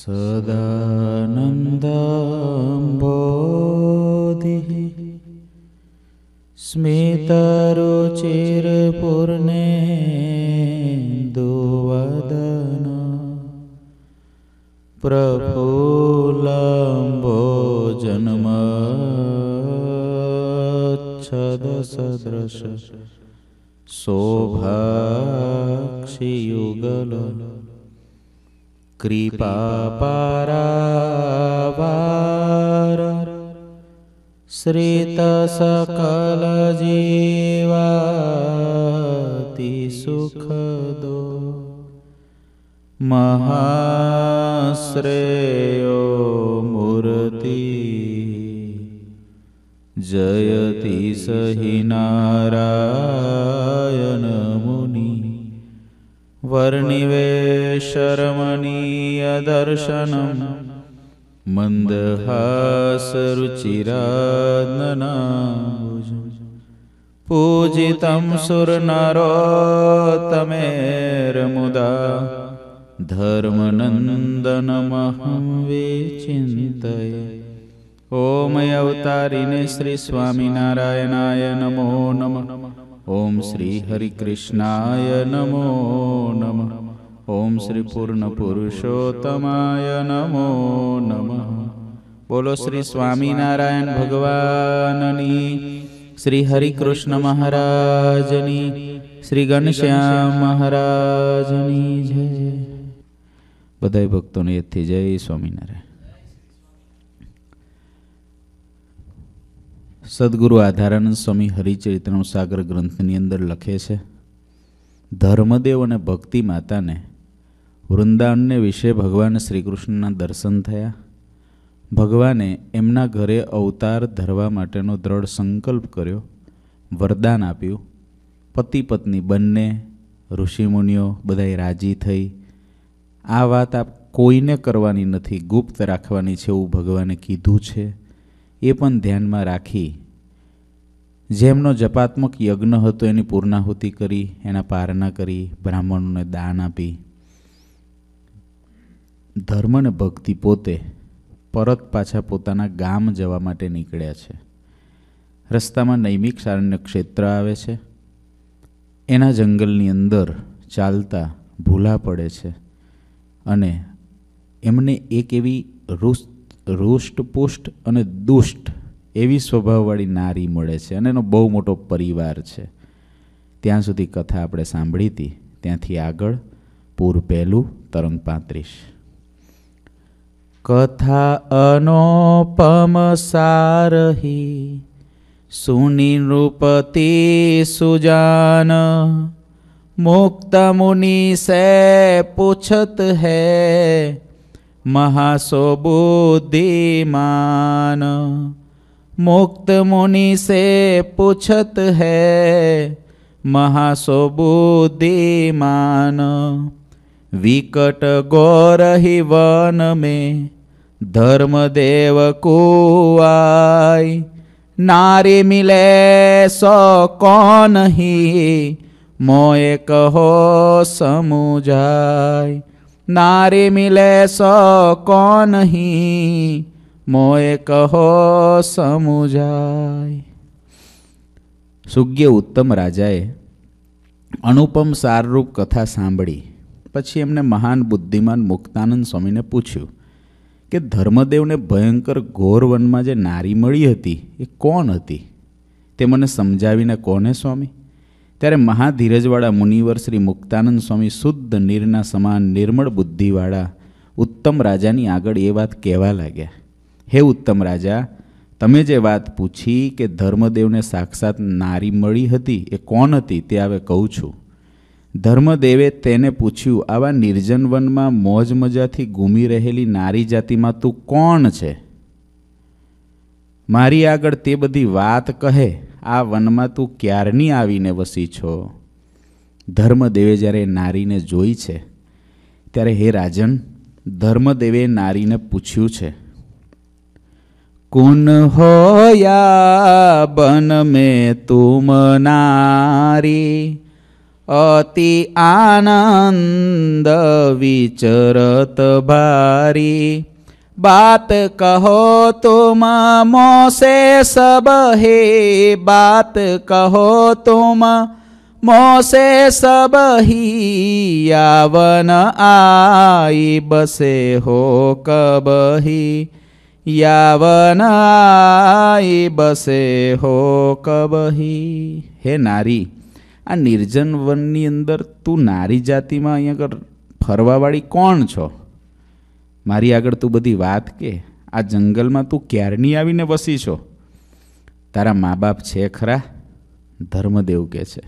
सदानन्दम्बोधि स्मितरुचिरपूर्णेन्दुवदन प्रपुलम्बो जन्मच्छदस्र शोभाक्षियुगल कृपापरावार पाराबारितसकलजेवा सुखदो महाश्रेयो मूर्ति जयति सहि नारायण वर्णिवेशरमणीयदर्शनं मन्दहासरुचिरा पूजितं सुरनरोत्तमेरमुदा धर्मनन्दनमहं विचिन्तय ॐ अवतारिणे श्रीस्वामिनारायणाय नमो नमः ઓમ શ્રી હરિકૃષ્ણાય નમો નમ ઓમ શ્રી પૂર્ણ પુરુષોત્તમાય નમો નમ બોલો શ્રી સ્વામિનારાયણ ભગવાનની શ્રી હરિકૃષ્ણ મહારાજની શ્રી ઘનશ્યામ મહારાજની જય બધા ભક્તોને યથથી જય સ્વામિનારાયણ સદગુરુ આધારાનંદ સ્વામી હરિચરિત્રમ સાગર ગ્રંથની અંદર લખે છે ધર્મદેવ અને ભક્તિ માતાને વૃંદાવનને વિશે ભગવાન શ્રીકૃષ્ણના દર્શન થયા ભગવાને એમના ઘરે અવતાર ધરવા માટેનો દ્રઢ સંકલ્પ કર્યો વરદાન આપ્યું પતિ પત્ની બંને ઋષિમુનિઓ બધાએ રાજી થઈ આ વાત આપ કોઈને કરવાની નથી ગુપ્ત રાખવાની છે એવું ભગવાને કીધું છે એ પણ ધ્યાનમાં રાખી જેમનો જપાત્મક યજ્ઞ હતો એની પૂર્ણાહુતિ કરી એના પારણા કરી બ્રાહ્મણોને દાન આપી ધર્મને ભક્તિ પોતે પરત પાછા પોતાના ગામ જવા માટે નીકળ્યા છે રસ્તામાં નૈમિક સારણ્ય ક્ષેત્ર આવે છે એના જંગલની અંદર ચાલતા ભૂલા પડે છે અને એમને એક એવી રૂસ રુષ્ટ પુષ્ટ અને દુષ્ટ એવી સ્વભાવવાળી નારી મળે છે અને એનો બહુ મોટો પરિવાર છે ત્યાં સુધી કથા આપણે સાંભળી હતી ત્યાંથી આગળ પૂર પહેલું તરંગ પાંત્રીસ કથા અનોપમ સારહી સુની નૃપતિ સુજાન મુક્ત મુનિ સે પૂછત હૈ महासो मुक्त मुनि से पूछत है महासो विकट गौर ही वन में धर्मदेव को आई नारी मिले सो कौन ही मोए कहो समुझाई નારી મિલે सो को नहीं મોએ કહો સમુજાય સુજ્ઞ ઉત્તમ રાજાએ અનુપમ સારરૂપ કથા સાંભળી પછી એમને મહાન બુદ્ધિમાન મુક્તાનંદ સ્વામીને પૂછ્યું કે ધર્મદેવને ભયંકર ઘોર વનમાં જે નારી મળી હતી એ કોણ હતી તે મને સમજાવીને કોને સ્વામી ત્યારે મહાધીરજવાળા મુનિવર શ્રી મુક્તાનંદ સ્વામી શુદ્ધ નીરના સમાન નિર્મળ બુદ્ધિવાળા ઉત્તમ રાજાની આગળ એ વાત કહેવા લાગ્યા હે ઉત્તમ રાજા તમે જે વાત પૂછી કે ધર્મદેવને સાક્ષાત નારી મળી હતી એ કોણ હતી તે હવે કહું છું ધર્મદેવે તેને પૂછ્યું આવા નિર્જન વનમાં મોજ મજાથી ગુમી રહેલી નારી જાતિમાં તું કોણ છે મારી આગળ તે બધી વાત કહે આ વનમાં તું ક્યારની આવીને વસી છો ધર્મદેવે જ્યારે નારીને જોઈ છે ત્યારે હે રાજન ધર્મદેવે નારીને પૂછ્યું છે કુન હોયા બન મેં તુમ નારી અતિ આનંદ વિચરત ભારી बात कहो तुम मोसे सब हे बात कहो तुम मोसे सब ही यावन आई बसे हो कब ही यावन आई बसे हो कब ही હે નારી આ નિર્જન વનની અંદર તું નારી જાતિમાં અહીંયા આગળ ફરવાવાળી કોણ છો મારી આગળ તું બધી વાત કે આ જંગલમાં તું ક્યારની આવીને વસી છો તારા મા બાપ છે ખરા ધર્મદેવ કહે છે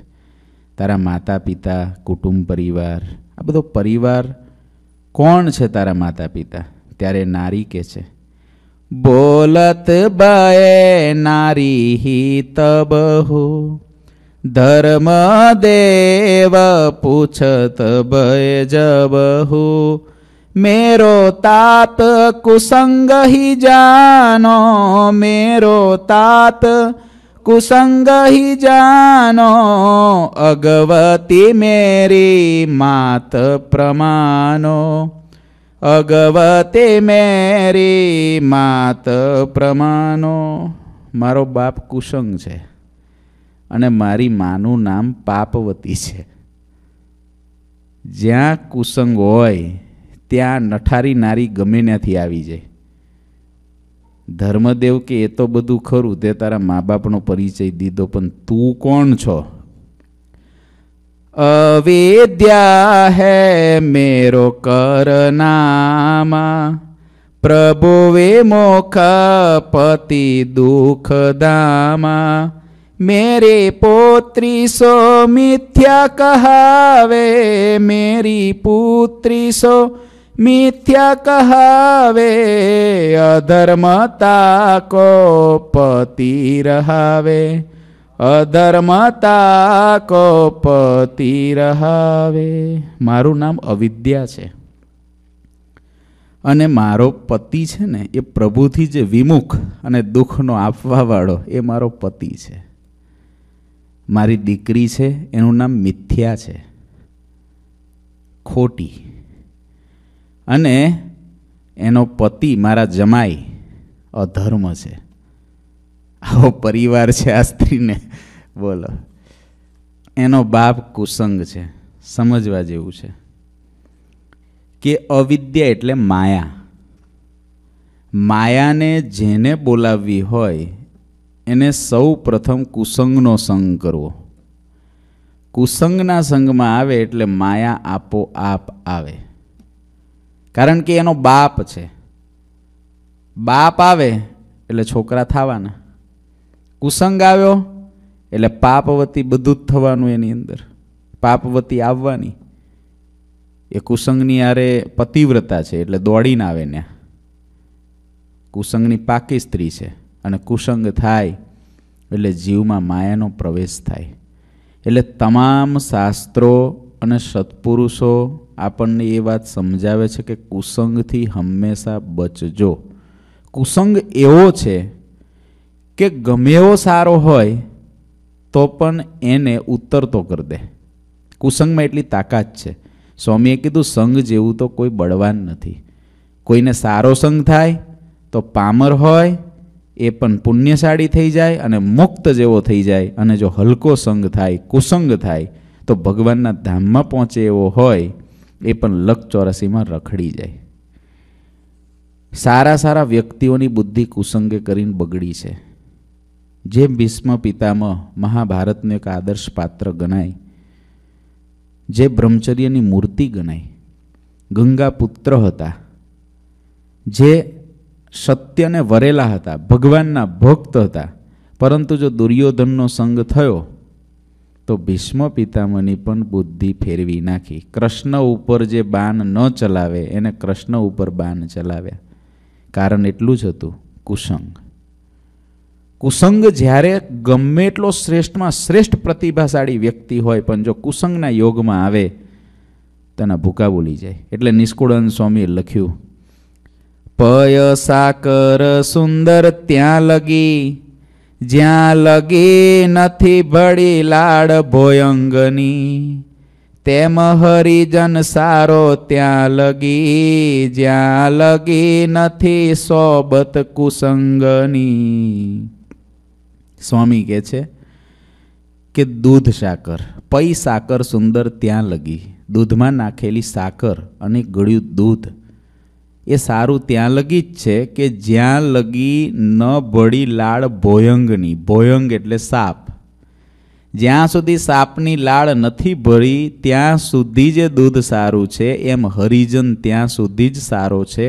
તારા માતા પિતા કુટુંબ પરિવાર આ બધો પરિવાર કોણ છે તારા માતા પિતા ત્યારે નારી કહે છે બોલત બએ નારી હિત બહુ ધર્મ દેવ પૂછત ભય જબહુ મેરો તાત कुसंग ही जानो मेरो तात कुसंग ही जानो अगवती मेरी मात प्रमानो અગવતે મેરી માત પ્રમાનો મારો બાપ કુસંગ છે અને મારી માનું નામ પાપવતી છે જ્યાં કુસંગ હોય ત્યાં નઠારી નારી ગમે ત્યાંથી આવી જાય ધર્મદેવ કે એ તો બધું ખરું તે તારા મા બાપનો પરિચય દીધો પણ તું કોણ છો અવેદ્યા હે મેરો કરનામાં પ્રભુવે મોખ પતિ દામા મેરે પોત્રી સો મિથ્યા કહાવે મેરી પુત્રી સો મિથ્યા કહાવે અધર્મતા કો પતિ રહાવે અધર્મતા કો પતિ રહાવે મારું નામ અવિદ્યા છે અને મારો પતિ છે ને એ પ્રભુથી જે વિમુખ અને દુઃખનો આપવાવાળો એ મારો પતિ છે મારી દીકરી છે એનું નામ મિથ્યા છે ખોટી અને એનો પતિ મારા જમાઈ અધર્મ છે આવો પરિવાર છે આ સ્ત્રીને બોલો એનો બાપ કુસંગ છે સમજવા જેવું છે કે અવિદ્યા એટલે માયા માયાને જેને બોલાવવી હોય એને સૌ પ્રથમ કુસંગનો સંગ કરવો કુસંગના સંગમાં આવે એટલે માયા આપોઆપ આવે કારણ કે એનો બાપ છે બાપ આવે એટલે છોકરા થવાના કુસંગ આવ્યો એટલે પાપવતી બધું જ થવાનું એની અંદર પાપવતી આવવાની એ કુસંગની આરે પતિવ્રતા છે એટલે દોડીને આવે ત્યાં કુસંગની પાકી સ્ત્રી છે અને કુસંગ થાય એટલે જીવમાં માયાનો પ્રવેશ થાય એટલે તમામ શાસ્ત્રો અને સત્પુરુષો આપણને એ વાત સમજાવે છે કે કુસંગથી હંમેશા બચજો કુસંગ એવો છે કે ગમે એવો સારો હોય તો પણ એને ઉતરતો કરી દે કુસંગમાં એટલી તાકાત છે સ્વામીએ કીધું સંગ જેવું તો કોઈ બળવાન નથી કોઈને સારો સંગ થાય તો પામર હોય એ પણ પુણ્યશાળી થઈ જાય અને મુક્ત જેવો થઈ જાય અને જો હલકો સંગ થાય કુસંગ થાય તો ભગવાનના ધામમાં પહોંચે એવો હોય એ પણ લક ચોરાસીમાં રખડી જાય સારા સારા વ્યક્તિઓની બુદ્ધિ કુસંગે કરીને બગડી છે જે ભીષ્મ પિતામહ મહાભારતનું એક આદર્શ પાત્ર ગણાય જે બ્રહ્મચર્યની મૂર્તિ ગણાય ગંગા પુત્ર હતા જે સત્યને વરેલા હતા ભગવાનના ભક્ત હતા પરંતુ જો દુર્યોધનનો સંગ થયો તો ભીષ્મ પિતામહની પણ બુદ્ધિ ફેરવી નાખી કૃષ્ણ ઉપર જે બાન ન ચલાવે એને કૃષ્ણ ઉપર બાન ચલાવ્યા કારણ એટલું જ હતું કુસંગ કુસંગ જ્યારે ગમે એટલો શ્રેષ્ઠમાં શ્રેષ્ઠ પ્રતિભાશાળી વ્યક્તિ હોય પણ જો કુસંગના યોગમાં આવે તેના ભૂકા બોલી જાય એટલે નિષ્કુળન સ્વામીએ લખ્યું પય સાકર સુંદર ત્યાં લગી જ્યાં લગે નથી ભળી લાડ ભોયંગની તેમ હરિજન સારો ત્યાં લગી જ્યાં લગી નથી સોબત કુસંગની સ્વામી કે છે કે દૂધ સાકર પૈ સાકર સુંદર ત્યાં લગી દૂધમાં નાખેલી સાકર અને ગળ્યું દૂધ એ સારું ત્યાં લગી જ છે કે જ્યાં લગી ન ભળી લાળ ભોયંગની ભોયંગ એટલે સાપ જ્યાં સુધી સાપની લાળ નથી ભરી ત્યાં સુધી જે દૂધ સારું છે એમ હરિજન ત્યાં સુધી જ સારો છે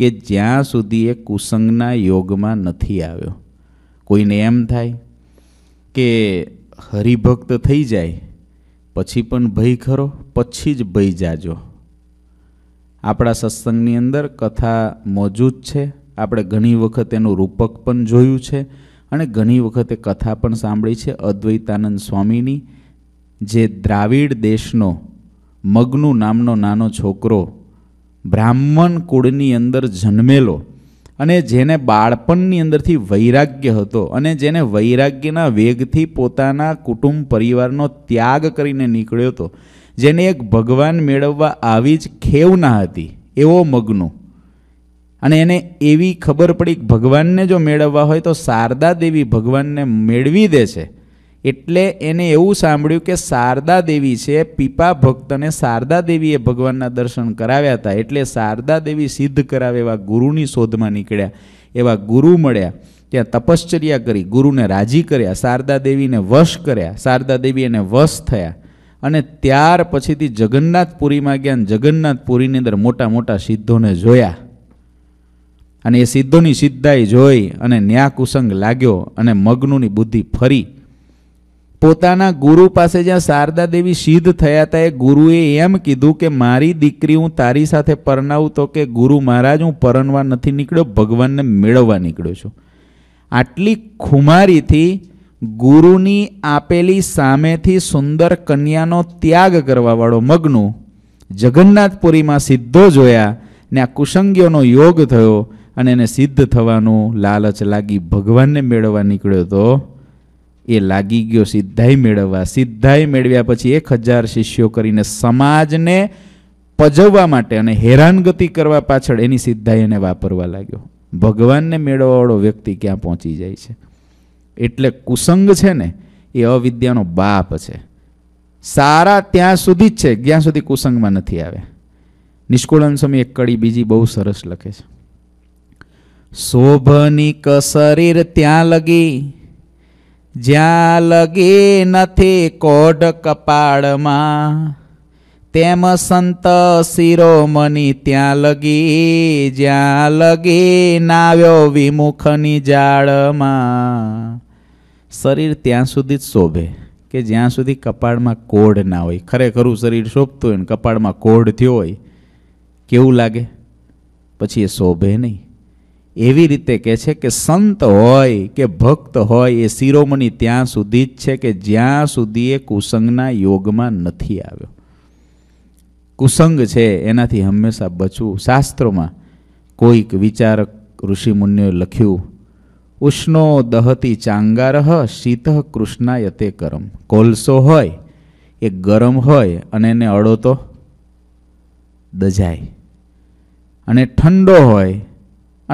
કે જ્યાં સુધી એ કુસંગના યોગમાં નથી આવ્યો કોઈને એમ થાય કે હરિભક્ત થઈ જાય પછી પણ ભય ખરો પછી જ ભય જાજો આપણા સત્સંગની અંદર કથા મોજૂદ છે આપણે ઘણી વખત એનું રૂપક પણ જોયું છે અને ઘણી વખત એ કથા પણ સાંભળી છે અદ્વૈતાનંદ સ્વામીની જે દ્રાવિડ દેશનો મગનું નામનો નાનો છોકરો બ્રાહ્મણ કુળની અંદર જન્મેલો અને જેને બાળપણની અંદરથી વૈરાગ્ય હતો અને જેને વૈરાગ્યના વેગથી પોતાના કુટુંબ પરિવારનો ત્યાગ કરીને નીકળ્યો હતો જેને એક ભગવાન મેળવવા આવી જ ખેવ ના હતી એવો મગ્નો અને એને એવી ખબર પડી કે ભગવાનને જો મેળવવા હોય તો શારદા દેવી ભગવાનને મેળવી દે છે એટલે એને એવું સાંભળ્યું કે શારદા દેવી છે પીપા ભક્તને શારદા દેવીએ ભગવાનના દર્શન કરાવ્યા હતા એટલે શારદા દેવી સિદ્ધ કરાવે એવા ગુરુની શોધમાં નીકળ્યા એવા ગુરુ મળ્યા ત્યાં તપશ્ચર્યા કરી ગુરુને રાજી કર્યા શારદા દેવીને વશ કર્યા શારદા દેવી એને વશ થયા અને ત્યાર પછીથી જગન્નાથપુરીમાં ગયા જગન્નાથપુરીની અંદર મોટા મોટા સિદ્ધોને જોયા અને એ સિદ્ધોની સિદ્ધાઈ જોઈ અને ન્યાકુસંગ લાગ્યો અને મગ્નુની બુદ્ધિ ફરી પોતાના ગુરુ પાસે જ્યાં શારદા દેવી સિદ્ધ થયા હતા એ ગુરુએ એમ કીધું કે મારી દીકરી હું તારી સાથે પરણાવું તો કે ગુરુ મહારાજ હું પરણવા નથી નીકળ્યો ભગવાનને મેળવવા નીકળ્યો છું આટલી ખુમારીથી ગુરુની આપેલી સામેથી સુંદર કન્યાનો ત્યાગ કરવાવાળો મગનું જગન્નાથપુરીમાં સિદ્ધો જોયા ને આ કુસંગીઓનો યોગ થયો અને એને સિદ્ધ થવાનું લાલચ લાગી ભગવાનને મેળવવા નીકળ્યો તો એ લાગી ગયો સિદ્ધાઈ મેળવવા સિદ્ધાઈ મેળવ્યા પછી એક હજાર શિષ્યો કરીને સમાજને પજવવા માટે અને હેરાનગતિ કરવા પાછળ એની સિદ્ધાઈ એને વાપરવા લાગ્યો ભગવાનને મેળવવાવાળો વ્યક્તિ ક્યાં પહોંચી જાય છે એટલે કુસંગ છે ને એ અવિદ્યાનો બાપ છે સારા ત્યાં સુધી જ છે જ્યાં સુધી કુસંગમાં નથી આવે નિષ્કુળન સ્વામી એક કડી બીજી બહુ સરસ લખે છે શોભનિક શરીર ત્યાં લગી જ્યાં લગે નથી કોઢ કપાળમાં તેમ સંત શિરોમણી ત્યાં લગી જ્યાં લગે નાવ્યો વિમુખની જાળમાં શરીર ત્યાં સુધી જ શોભે કે જ્યાં સુધી કપાળમાં કોઢ ના હોય ખરેખરું શરીર શોભતું હોય ને કપાળમાં કોઢ થયો હોય કેવું લાગે પછી એ શોભે નહીં એવી રીતે કહે છે કે સંત હોય કે ભક્ત હોય એ શિરોમણી ત્યાં સુધી જ છે કે જ્યાં સુધી એ કુસંગના યોગમાં નથી આવ્યો કુસંગ છે એનાથી હંમેશા બચવું શાસ્ત્રોમાં કોઈક વિચારક ઋષિમુનિઓએ લખ્યું ઉષ્ણો દહતી ચાંગારહ શીત કૃષ્ણાયતે કરમ કોલસો હોય એ ગરમ હોય અને એને અડો તો દજાય અને ઠંડો હોય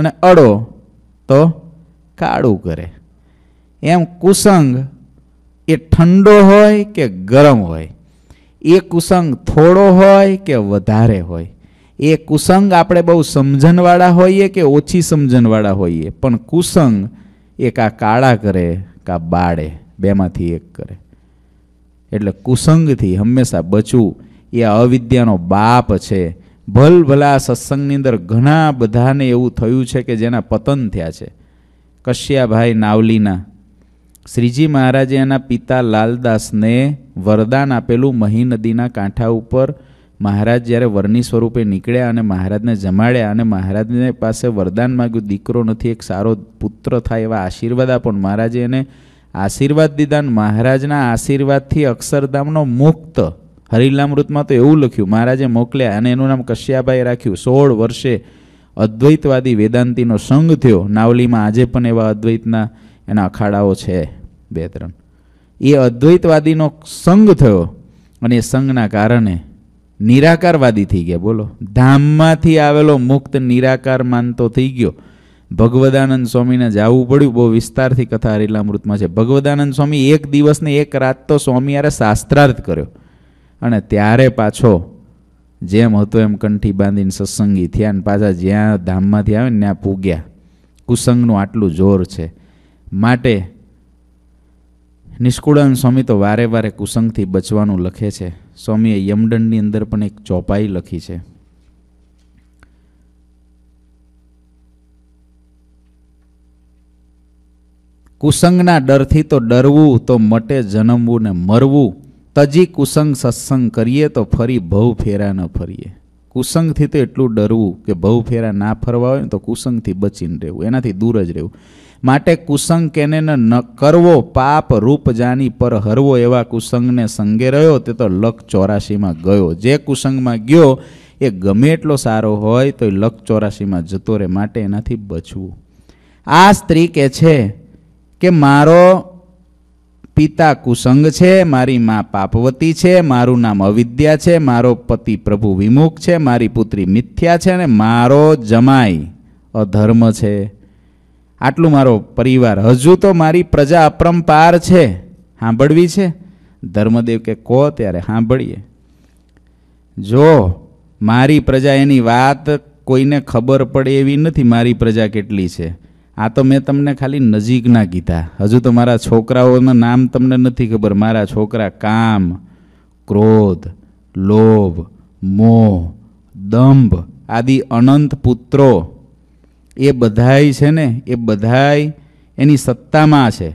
અને અડો તો કાળું કરે એમ કુસંગ એ ઠંડો હોય કે ગરમ હોય એ કુસંગ થોડો હોય કે વધારે હોય એ કુસંગ આપણે બહુ સમજણવાળા હોઈએ કે ઓછી સમજણવાળા હોઈએ પણ કુસંગ એ કાં કાળા કરે કાં બાળે બેમાંથી એક કરે એટલે કુસંગથી હંમેશા બચવું એ અવિદ્યાનો બાપ છે ભલ ભલા સત્સંગની અંદર ઘણા બધાને એવું થયું છે કે જેના પતન થયા છે કશ્યાભાઈ નાવલીના શ્રીજી મહારાજે એના પિતા લાલદાસને વરદાન આપેલું મહી નદીના કાંઠા ઉપર મહારાજ જ્યારે વરની સ્વરૂપે નીકળ્યા અને મહારાજને જમાડ્યા અને મહારાજને પાસે વરદાન માગ્યું દીકરો નથી એક સારો પુત્ર થાય એવા આશીર્વાદ આપો મહારાજે એને આશીર્વાદ દીધા મહારાજના આશીર્વાદથી અક્ષરધામનો મુક્ત હરિલામૃતમાં તો એવું લખ્યું મહારાજે મોકલ્યા અને એનું નામ કશ્યાભાઈ રાખ્યું સોળ વર્ષે અદ્વૈતવાદી વેદાંતિનો સંગ થયો નાવલીમાં આજે પણ એવા અદ્વૈતના એના અખાડાઓ છે બે ત્રણ એ અદ્વૈતવાદીનો સંગ થયો અને એ સંગના કારણે નિરાકારવાદી થઈ ગયા બોલો ધામમાંથી આવેલો મુક્ત નિરાકાર માનતો થઈ ગયો ભગવદાનંદ સ્વામીને જવું પડ્યું બહુ વિસ્તારથી કથા હરિલામૃતમાં છે ભગવદાનંદ સ્વામી એક દિવસને એક રાત તો સ્વામી શાસ્ત્રાર્થ કર્યો અને ત્યારે પાછો જેમ હતો એમ કંઠી બાંધીને સત્સંગી થયા ને પાછા જ્યાં ધામમાંથી આવે ને ત્યાં પૂગ્યા કુસંગનું આટલું જોર છે માટે નિષ્કુળાન સ્વામી તો વારે વારે કુસંગથી બચવાનું લખે છે સ્વામીએ યમદંડની અંદર પણ એક ચોપાઈ લખી છે કુસંગના ડરથી તો ડરવું તો મટે જન્મવું ને મરવું તજી કુસંગ સત્સંગ કરીએ તો ફરી ભવ ફેરા ન ફરીએ કુસંગથી તો એટલું ડરવું કે ભવ ફેરા ના ફરવા હોય ને તો કુસંગથી બચીને રહેવું એનાથી દૂર જ રહેવું માટે કુસંગ કેને ન કરવો પાપ રૂપ જાની પર હરવો એવા કુસંગને સંગે રહ્યો તે તો લખ ચોરાશીમાં ગયો જે કુસંગમાં ગયો એ ગમે એટલો સારો હોય તો એ લખ ચોરાશીમાં જતો રહે માટે એનાથી બચવું આ સ્ત્રી કહે છે કે મારો પિતા કુસંગ છે મારી મા પાપવતી છે મારું નામ અવિદ્યા છે મારો પતિ પ્રભુ વિમુખ છે મારી પુત્રી મિથ્યા છે અને મારો જમાઈ અધર્મ છે આટલું મારો પરિવાર હજુ તો મારી પ્રજા અપરંપાર છે સાંભળવી છે ધર્મદેવ કે કહો ત્યારે સાંભળીએ જો મારી પ્રજા એની વાત કોઈને ખબર પડે એવી નથી મારી પ્રજા કેટલી છે આ તો મેં તમને ખાલી નજીકના કીધા હજુ તો મારા છોકરાઓનું નામ તમને નથી ખબર મારા છોકરા કામ ક્રોધ લોભ મોહ દંભ આદિ અનંત પુત્રો એ બધાય છે ને એ બધાય એની સત્તામાં છે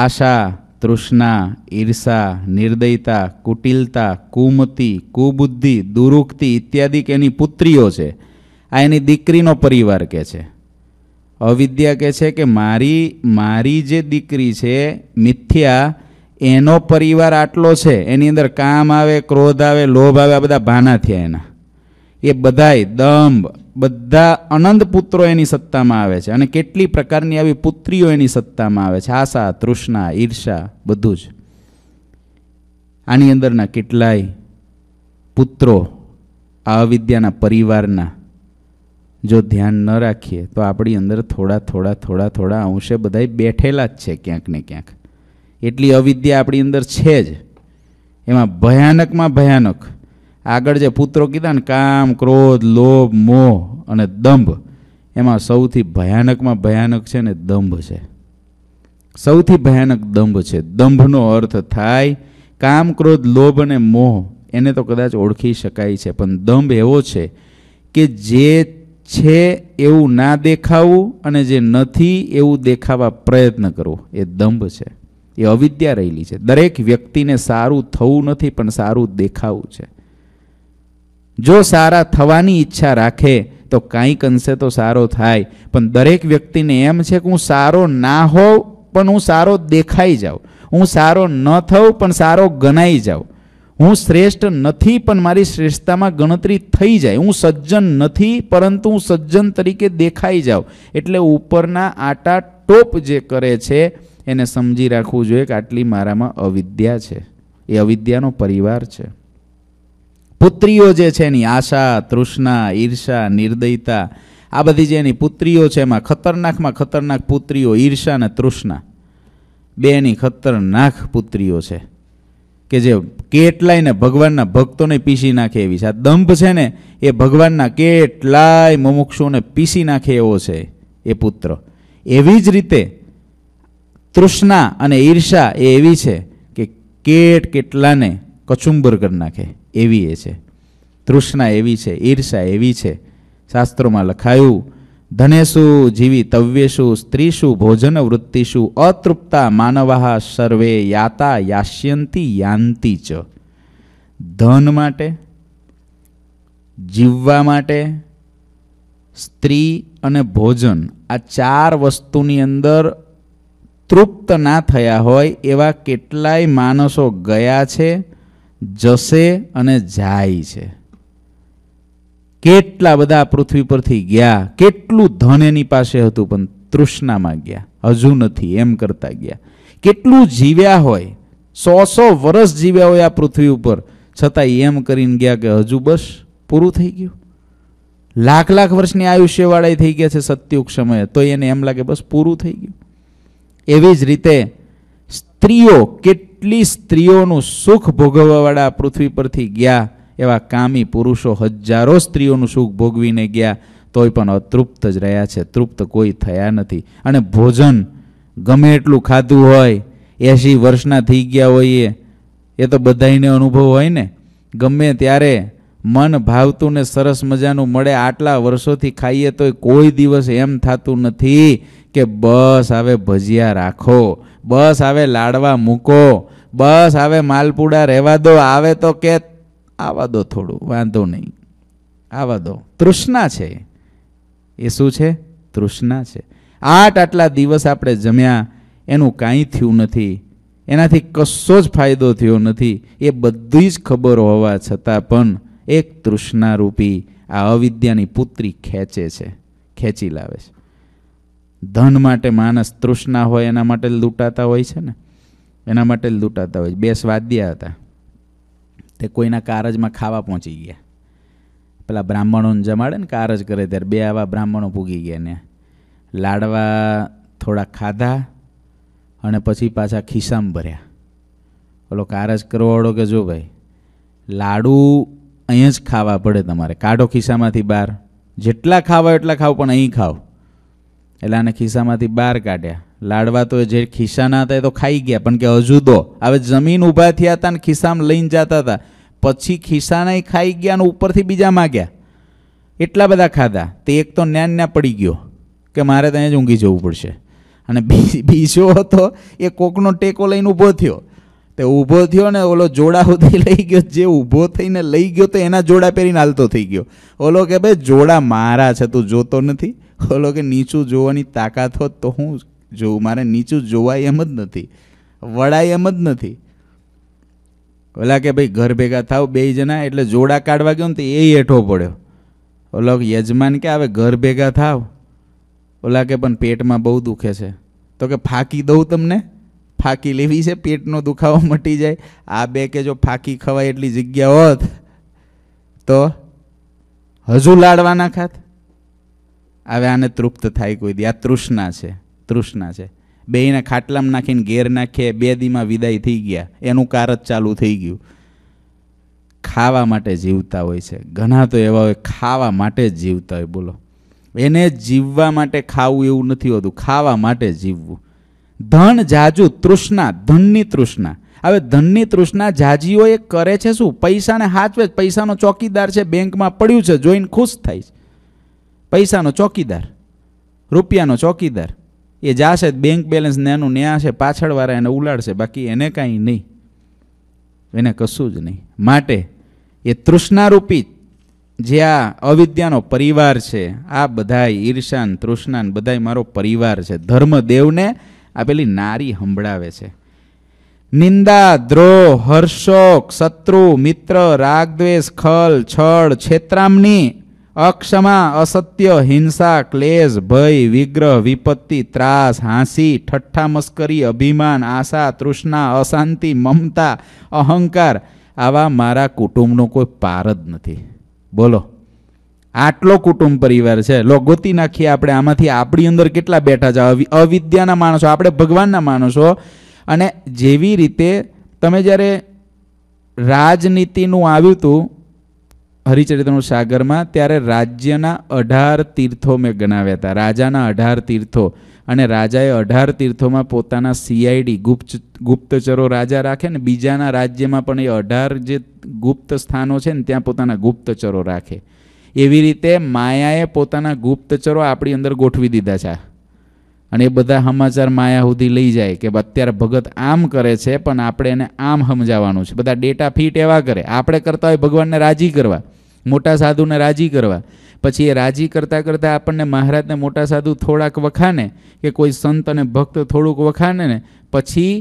આશા તૃષ્ણા ઈર્ષા નિર્દયતા કુટિલતા કુમતિ કુબુદ્ધિ દુરુક્તિ ઇત્યાદિ એની પુત્રીઓ છે આ એની દીકરીનો પરિવાર કહે છે અવિદ્યા કહે છે કે મારી મારી જે દીકરી છે મિથ્યા એનો પરિવાર આટલો છે એની અંદર કામ આવે ક્રોધ આવે લોભ આવે આ બધા ભાના થયા એના એ બધાય દંભ બધા અનંત પુત્રો એની સત્તામાં આવે છે અને કેટલી પ્રકારની આવી પુત્રીઓ એની સત્તામાં આવે છે આશા તૃષ્ણા ઈર્ષા બધું જ આની અંદરના કેટલાય પુત્રો આ અવિદ્યાના પરિવારના જો ધ્યાન ન રાખીએ તો આપણી અંદર થોડા થોડા થોડા થોડા અંશે બધા બેઠેલા જ છે ક્યાંક ને ક્યાંક એટલી અવિદ્યા આપણી અંદર છે જ એમાં ભયાનકમાં ભયાનક આગળ જે પુત્રો કીધા ને કામ ક્રોધ લોભ મોહ અને દંભ એમાં સૌથી ભયાનકમાં ભયાનક છે ને દંભ છે સૌથી ભયાનક દંભ છે દંભનો અર્થ થાય કામ ક્રોધ લોભ અને મોહ એને તો કદાચ ઓળખી શકાય છે પણ દંભ એવો છે કે જે છે એવું ના દેખાવું અને જે નથી એવું દેખાવા પ્રયત્ન કરવો એ દંભ છે એ અવિદ્યા રહેલી છે દરેક વ્યક્તિને સારું થવું નથી પણ સારું દેખાવું છે જો સારા થવાની ઈચ્છા રાખે તો કાંઈક અંશે તો સારો થાય પણ દરેક વ્યક્તિને એમ છે કે હું સારો ના હોઉં પણ હું સારો દેખાઈ જાઉં હું સારો ન થઉં પણ સારો ગણાઈ જાઉં હું શ્રેષ્ઠ નથી પણ મારી શ્રેષ્ઠતામાં ગણતરી થઈ જાય હું સજ્જન નથી પરંતુ હું સજ્જન તરીકે દેખાઈ જાઉં એટલે ઉપરના આટા ટોપ જે કરે છે એને સમજી રાખવું જોઈએ કે આટલી મારામાં અવિદ્યા છે એ અવિદ્યાનો પરિવાર છે પુત્રીઓ જે છે એની આશા તૃષ્ણા ઈર્ષા નિર્દયતા આ બધી જે એની પુત્રીઓ છે એમાં ખતરનાકમાં ખતરનાક પુત્રીઓ ઈર્ષા અને તૃષ્ણા બે એની ખતરનાક પુત્રીઓ છે કે જે કેટલાય ને ભગવાનના ભક્તોને પીસી નાખે એવી છે આ દંભ છે ને એ ભગવાનના કેટલાય મુમુક્ષુઓને પીસી નાખે એવો છે એ પુત્ર એવી જ રીતે તૃષ્ણા અને ઈર્ષા એ એવી છે કે કેટ કેટલાને કચુંબર કરી નાખે એવી એ છે તૃષ્ણા એવી છે ઈર્ષા એવી છે શાસ્ત્રોમાં લખાયું ધનેશુ જીવી તવ્યેશુ સ્ત્રીશુ ભોજન વૃત્તિશું અતૃપ્તા માનવાહ સર્વે યાતા યાસ્યંતી યાંતિ ચ ધન માટે જીવવા માટે સ્ત્રી અને ભોજન આ ચાર વસ્તુની અંદર તૃપ્ત ના થયા હોય એવા કેટલાય માણસો ગયા છે જશે અને જાય છે કેટલા બધા પૃથ્વી પરથી ગયા કેટલું ધન એની પાસે હતું પણ તૃષ્ણામાં ગયા હજુ નથી એમ કરતા ગયા કેટલું જીવ્યા હોય સો સો વર્ષ જીવ્યા હોય આ પૃથ્વી ઉપર છતાં એમ કરીને ગયા કે હજુ બસ પૂરું થઈ ગયું લાખ લાખ વર્ષની આયુષ્યવાળા થઈ ગયા છે સત્યુક સમયે તો એને એમ લાગે બસ પૂરું થઈ ગયું એવી જ રીતે સ્ત્રીઓ કેટલી સ્ત્રીઓનું સુખ ભોગવવાવાળા પૃથ્વી પરથી ગયા એવા કામી પુરુષો હજારો સ્ત્રીઓનું સુખ ભોગવીને ગયા તોય પણ અતૃપ્ત જ રહ્યા છે તૃપ્ત કોઈ થયા નથી અને ભોજન ગમે એટલું ખાધું હોય એંશી વર્ષના થઈ ગયા હોઈએ એ તો બધાને અનુભવ હોય ને ગમે ત્યારે મન ભાવતું ને સરસ મજાનું મળે આટલા વર્ષોથી ખાઈએ તોય કોઈ દિવસ એમ થતું નથી કે બસ આવે ભજીયા રાખો બસ આવે લાડવા મૂકો બસ આવે માલપુડા રહેવા દો આવે તો કે આવા દો થોડું વાંધો નહીં આવા દો તૃષ્ણા છે એ શું છે તૃષ્ણા છે આઠ આટલા દિવસ આપણે જમ્યા એનું કાંઈ થયું નથી એનાથી કશો જ ફાયદો થયો નથી એ બધી જ ખબર હોવા છતાં પણ એક તૃષ્ણારૂપી આ અવિદ્યાની પુત્રી ખેંચે છે ખેંચી લાવે છે ધન માટે માણસ તૃષ્ણા હોય એના માટે લૂંટાતા હોય છે ને એના માટે લૂંટાતા હોય બે સ્વાધ્યા હતા તે કોઈના કારજમાં ખાવા પહોંચી ગયા પેલા બ્રાહ્મણોને જમાડે ને કારજ કરે ત્યારે બે આવા બ્રાહ્મણો પૂગી ગયા ને લાડવા થોડા ખાધા અને પછી પાછા ખિસ્સામાં ભર્યા ઓલો કારજ કરવાવાળો કે જો ભાઈ લાડુ અહીંયા જ ખાવા પડે તમારે કાઢો ખિસ્સામાંથી બહાર જેટલા ખાવા એટલા ખાવ પણ અહીં ખાવ એટલે આને ખિસ્સામાંથી બહાર કાઢ્યા લાડવા તો જે ખિસ્સાના હતા એ તો ખાઈ ગયા પણ કે હજુ દો હવે જમીન ઊભા થયા હતા ને ખિસ્સામાં લઈને જતા હતા પછી ખિસ્સાના ખાઈ ગયા ને ઉપરથી બીજા માગ્યા એટલા બધા ખાધા તે એક તો ન્યાન ન્યા પડી ગયો કે મારે ત્યાં જ ઊંઘી જવું પડશે અને બીજો હતો એ કોકનો ટેકો લઈને ઊભો થયો તે ઊભો થયો ને ઓલો જોડા સુધી લઈ ગયો જે ઊભો થઈને લઈ ગયો તો એના જોડા પહેરીને હાલતો થઈ ગયો ઓલો કે ભાઈ જોડા મારા છે તું જોતો નથી ઓલો કે નીચું જોવાની તાકાત હોત તો હું જોઉં મારે નીચું જોવાય એમ જ નથી વળાય એમ જ નથી ઓલા કે ભાઈ ઘર ભેગા થાવ બે જણા એટલે જોડા કાઢવા ગયો ને તો એ હેઠો પડ્યો ઓલો યજમાન કે આવે ઘર ભેગા થાવ ઓલા કે પણ પેટમાં બહુ દુખે છે તો કે ફાંકી દઉં તમને ફાંકી લેવી છે પેટનો દુખાવો મટી જાય આ બે કે જો ફાંકી ખવાય એટલી જગ્યા હોત તો હજુ લાડવાના ખાત હવે આને તૃપ્ત થાય કોઈ દી આ તૃષ્ણા છે તૃષ્ણા છે બેયને ખાટલામાં નાખીને ઘેર નાખીએ બે દીમાં વિદાય થઈ ગયા એનું કારજ ચાલુ થઈ ગયું ખાવા માટે જીવતા હોય છે ઘણા તો એવા હોય ખાવા માટે જ જીવતા હોય બોલો એને જીવવા માટે ખાવું એવું નથી હોતું ખાવા માટે જીવવું ધન જાજુ તૃષ્ણા ધનની તૃષ્ણા હવે ધનની તૃષ્ણા જાજીઓ એ કરે છે શું પૈસાને હાચવે જ પૈસાનો ચોકીદાર છે બેંકમાં પડ્યું છે જોઈને ખુશ થાય છે પૈસાનો ચોકીદાર રૂપિયાનો ચોકીદાર એ જાશે બેંક બેલેન્સ ને એનું ન્યા છે પાછળવાળા એને ઉલાડશે બાકી એને કાંઈ નહીં એને કશું જ નહીં માટે એ તૃષ્ણારૂપી જે આ અવિદ્યાનો પરિવાર છે આ બધા ઈર્ષાન તૃષ્ણાન બધાય મારો પરિવાર છે ધર્મદેવને આ પેલી નારી સંભળાવે છે નિંદા દ્રોહ હર્ષોક શત્રુ મિત્ર રાગદ્વેષ ખલ છળ છેતરામની અક્ષમા અસત્ય હિંસા ક્લેશ ભય વિગ્રહ વિપત્તિ ત્રાસ હાંસી ઠઠ્ઠા મસ્કરી અભિમાન આશા તૃષ્ણા અશાંતિ મમતા અહંકાર આવા મારા કુટુંબનો કોઈ પાર જ નથી બોલો આટલો કુટુંબ પરિવાર છે લો ગોતી નાખીએ આપણે આમાંથી આપણી અંદર કેટલા બેઠા છે અવિદ્યાના માણસો આપણે ભગવાનના માણસો અને જેવી રીતે તમે જ્યારે રાજનીતિનું આવ્યું હતું હરિચરિત્રનું સાગરમાં ત્યારે રાજ્યના અઢાર તીર્થો મેં ગણાવ્યા હતા રાજાના અઢાર તીર્થો અને રાજાએ અઢાર તીર્થોમાં પોતાના સીઆઈડી ગુપ્ત ગુપ્તચરો રાજા રાખે ને બીજાના રાજ્યમાં પણ એ અઢાર જે ગુપ્ત સ્થાનો છે ને ત્યાં પોતાના ગુપ્તચરો રાખે એવી રીતે માયાએ પોતાના ગુપ્તચરો આપણી અંદર ગોઠવી દીધા છે અને એ બધા સમાચાર માયા સુધી લઈ જાય કે અત્યારે ભગત આમ કરે છે પણ આપણે એને આમ સમજાવવાનું છે બધા ડેટા ફિટ એવા કરે આપણે કરતા હોય ભગવાનને રાજી કરવા મોટા સાધુને રાજી કરવા પછી એ રાજી કરતાં કરતાં આપણને મહારાજને મોટા સાધુ થોડાક વખાને કે કોઈ સંત અને ભક્ત થોડુંક વખાને ને પછી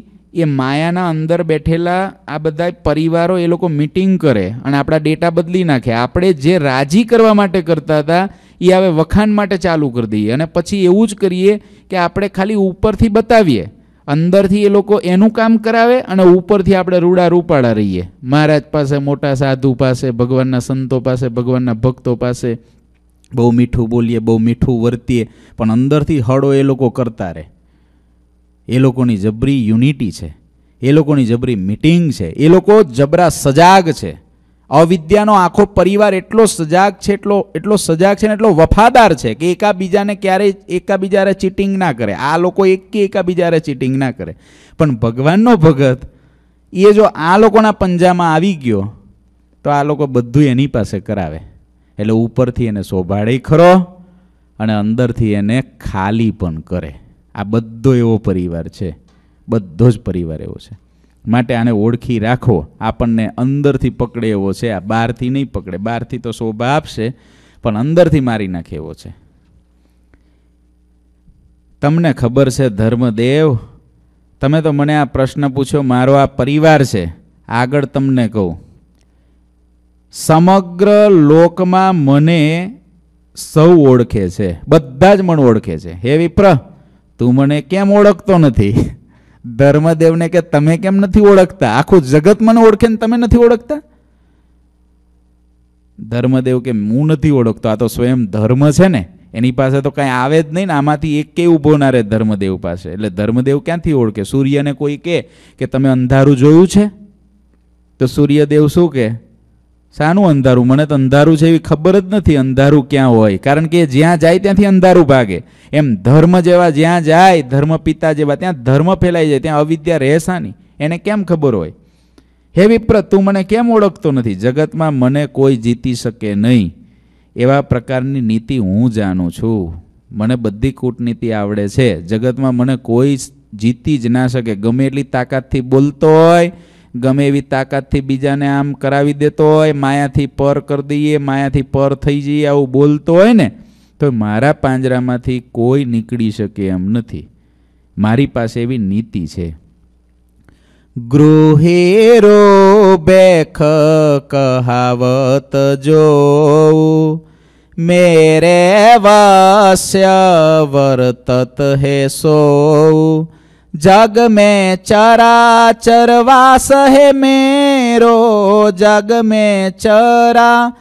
એ માયાના અંદર બેઠેલા આ બધા પરિવારો એ લોકો મિટિંગ કરે અને આપણા ડેટા બદલી નાખે આપણે જે રાજી કરવા માટે કરતા હતા એ હવે વખાણ માટે ચાલુ કરી દઈએ અને પછી એવું જ કરીએ કે આપણે ખાલી ઉપરથી બતાવીએ અંદરથી એ લોકો એનું કામ કરાવે અને ઉપરથી આપણે રૂડા રૂપાળા રહીએ મહારાજ પાસે મોટા સાધુ પાસે ભગવાનના સંતો પાસે ભગવાનના ભક્તો પાસે બહુ મીઠું બોલીએ બહુ મીઠું વર્તીએ પણ અંદરથી હળો એ લોકો કરતા રહે એ લોકોની જબરી યુનિટી છે એ લોકોની જબરી મિટિંગ છે એ લોકો જબરા સજાગ છે અવિદ્યાનો આખો પરિવાર એટલો સજાગ છે એટલો એટલો સજાગ છે ને એટલો વફાદાર છે કે એકાબીજાને ક્યારેય એકાબીજાને ચીટિંગ ના કરે આ લોકો એક એકે એકાબીજાને ચીટિંગ ના કરે પણ ભગવાનનો ભગત એ જો આ લોકોના પંજામાં આવી ગયો તો આ લોકો બધું એની પાસે કરાવે એટલે ઉપરથી એને શોભાડે ખરો અને અંદરથી એને ખાલી પણ કરે આ બધો એવો પરિવાર છે બધો જ પરિવાર એવો છે માટે આને ઓળખી રાખો આપણને અંદરથી પકડે એવો છે આ બહારથી નહીં પકડે બહારથી તો શોભા આપશે પણ અંદરથી મારી નાખે એવો છે તમને ખબર છે ધર્મદેવ તમે તો મને આ પ્રશ્ન પૂછ્યો મારો આ પરિવાર છે આગળ તમને કહું સમગ્ર લોકમાં મને સૌ ઓળખે છે બધા જ મને ઓળખે છે હે વિપ્ર તું મને કેમ ઓળખતો નથી ધર્મદેવને કે તમે કેમ નથી ઓળખતા આખું જગત મને ઓળખે ને તમે નથી ઓળખતા ધર્મદેવ કે હું નથી ઓળખતો આ તો સ્વયં ધર્મ છે ને એની પાસે તો કાંઈ આવે જ નહીં ને આમાંથી એક કે ઊભો ના રહે ધર્મદેવ પાસે એટલે ધર્મદેવ ક્યાંથી ઓળખે સૂર્યને કોઈ કહે કે તમે અંધારું જોયું છે તો સૂર્યદેવ શું કહે શાનું અંધારું મને તો અંધારું છે એવી ખબર જ નથી અંધારું ક્યાં હોય કારણ કે જ્યાં જાય ત્યાંથી અંધારું ભાગે એમ ધર્મ જેવા જ્યાં જાય ધર્મ પિતા જેવા ત્યાં ધર્મ ફેલાઈ જાય ત્યાં અવિદ્યા રહેશાની એને કેમ ખબર હોય હે વિપ્રત તું મને કેમ ઓળખતો નથી જગતમાં મને કોઈ જીતી શકે નહીં એવા પ્રકારની નીતિ હું જાણું છું મને બધી કૂટનીતિ આવડે છે જગતમાં મને કોઈ જીતી જ ના શકે ગમે એટલી તાકાતથી બોલતો હોય ગમે એવી તાકાતથી બીજાને આમ કરાવી દેતો હોય માયાથી પર કરી દઈએ માયાથી પર થઈ જઈએ આવું બોલતો હોય ને તો મારા પાંજરામાંથી કોઈ નીકળી શકે એમ નથી મારી પાસે એવી નીતિ છે ગૃહેરો બેખ કહાવત જોઉં મેરે વાસ્ય વર્તત હે સોઉં જગ મેં ચરા चरवास હે મેરો જગ મેં ચરા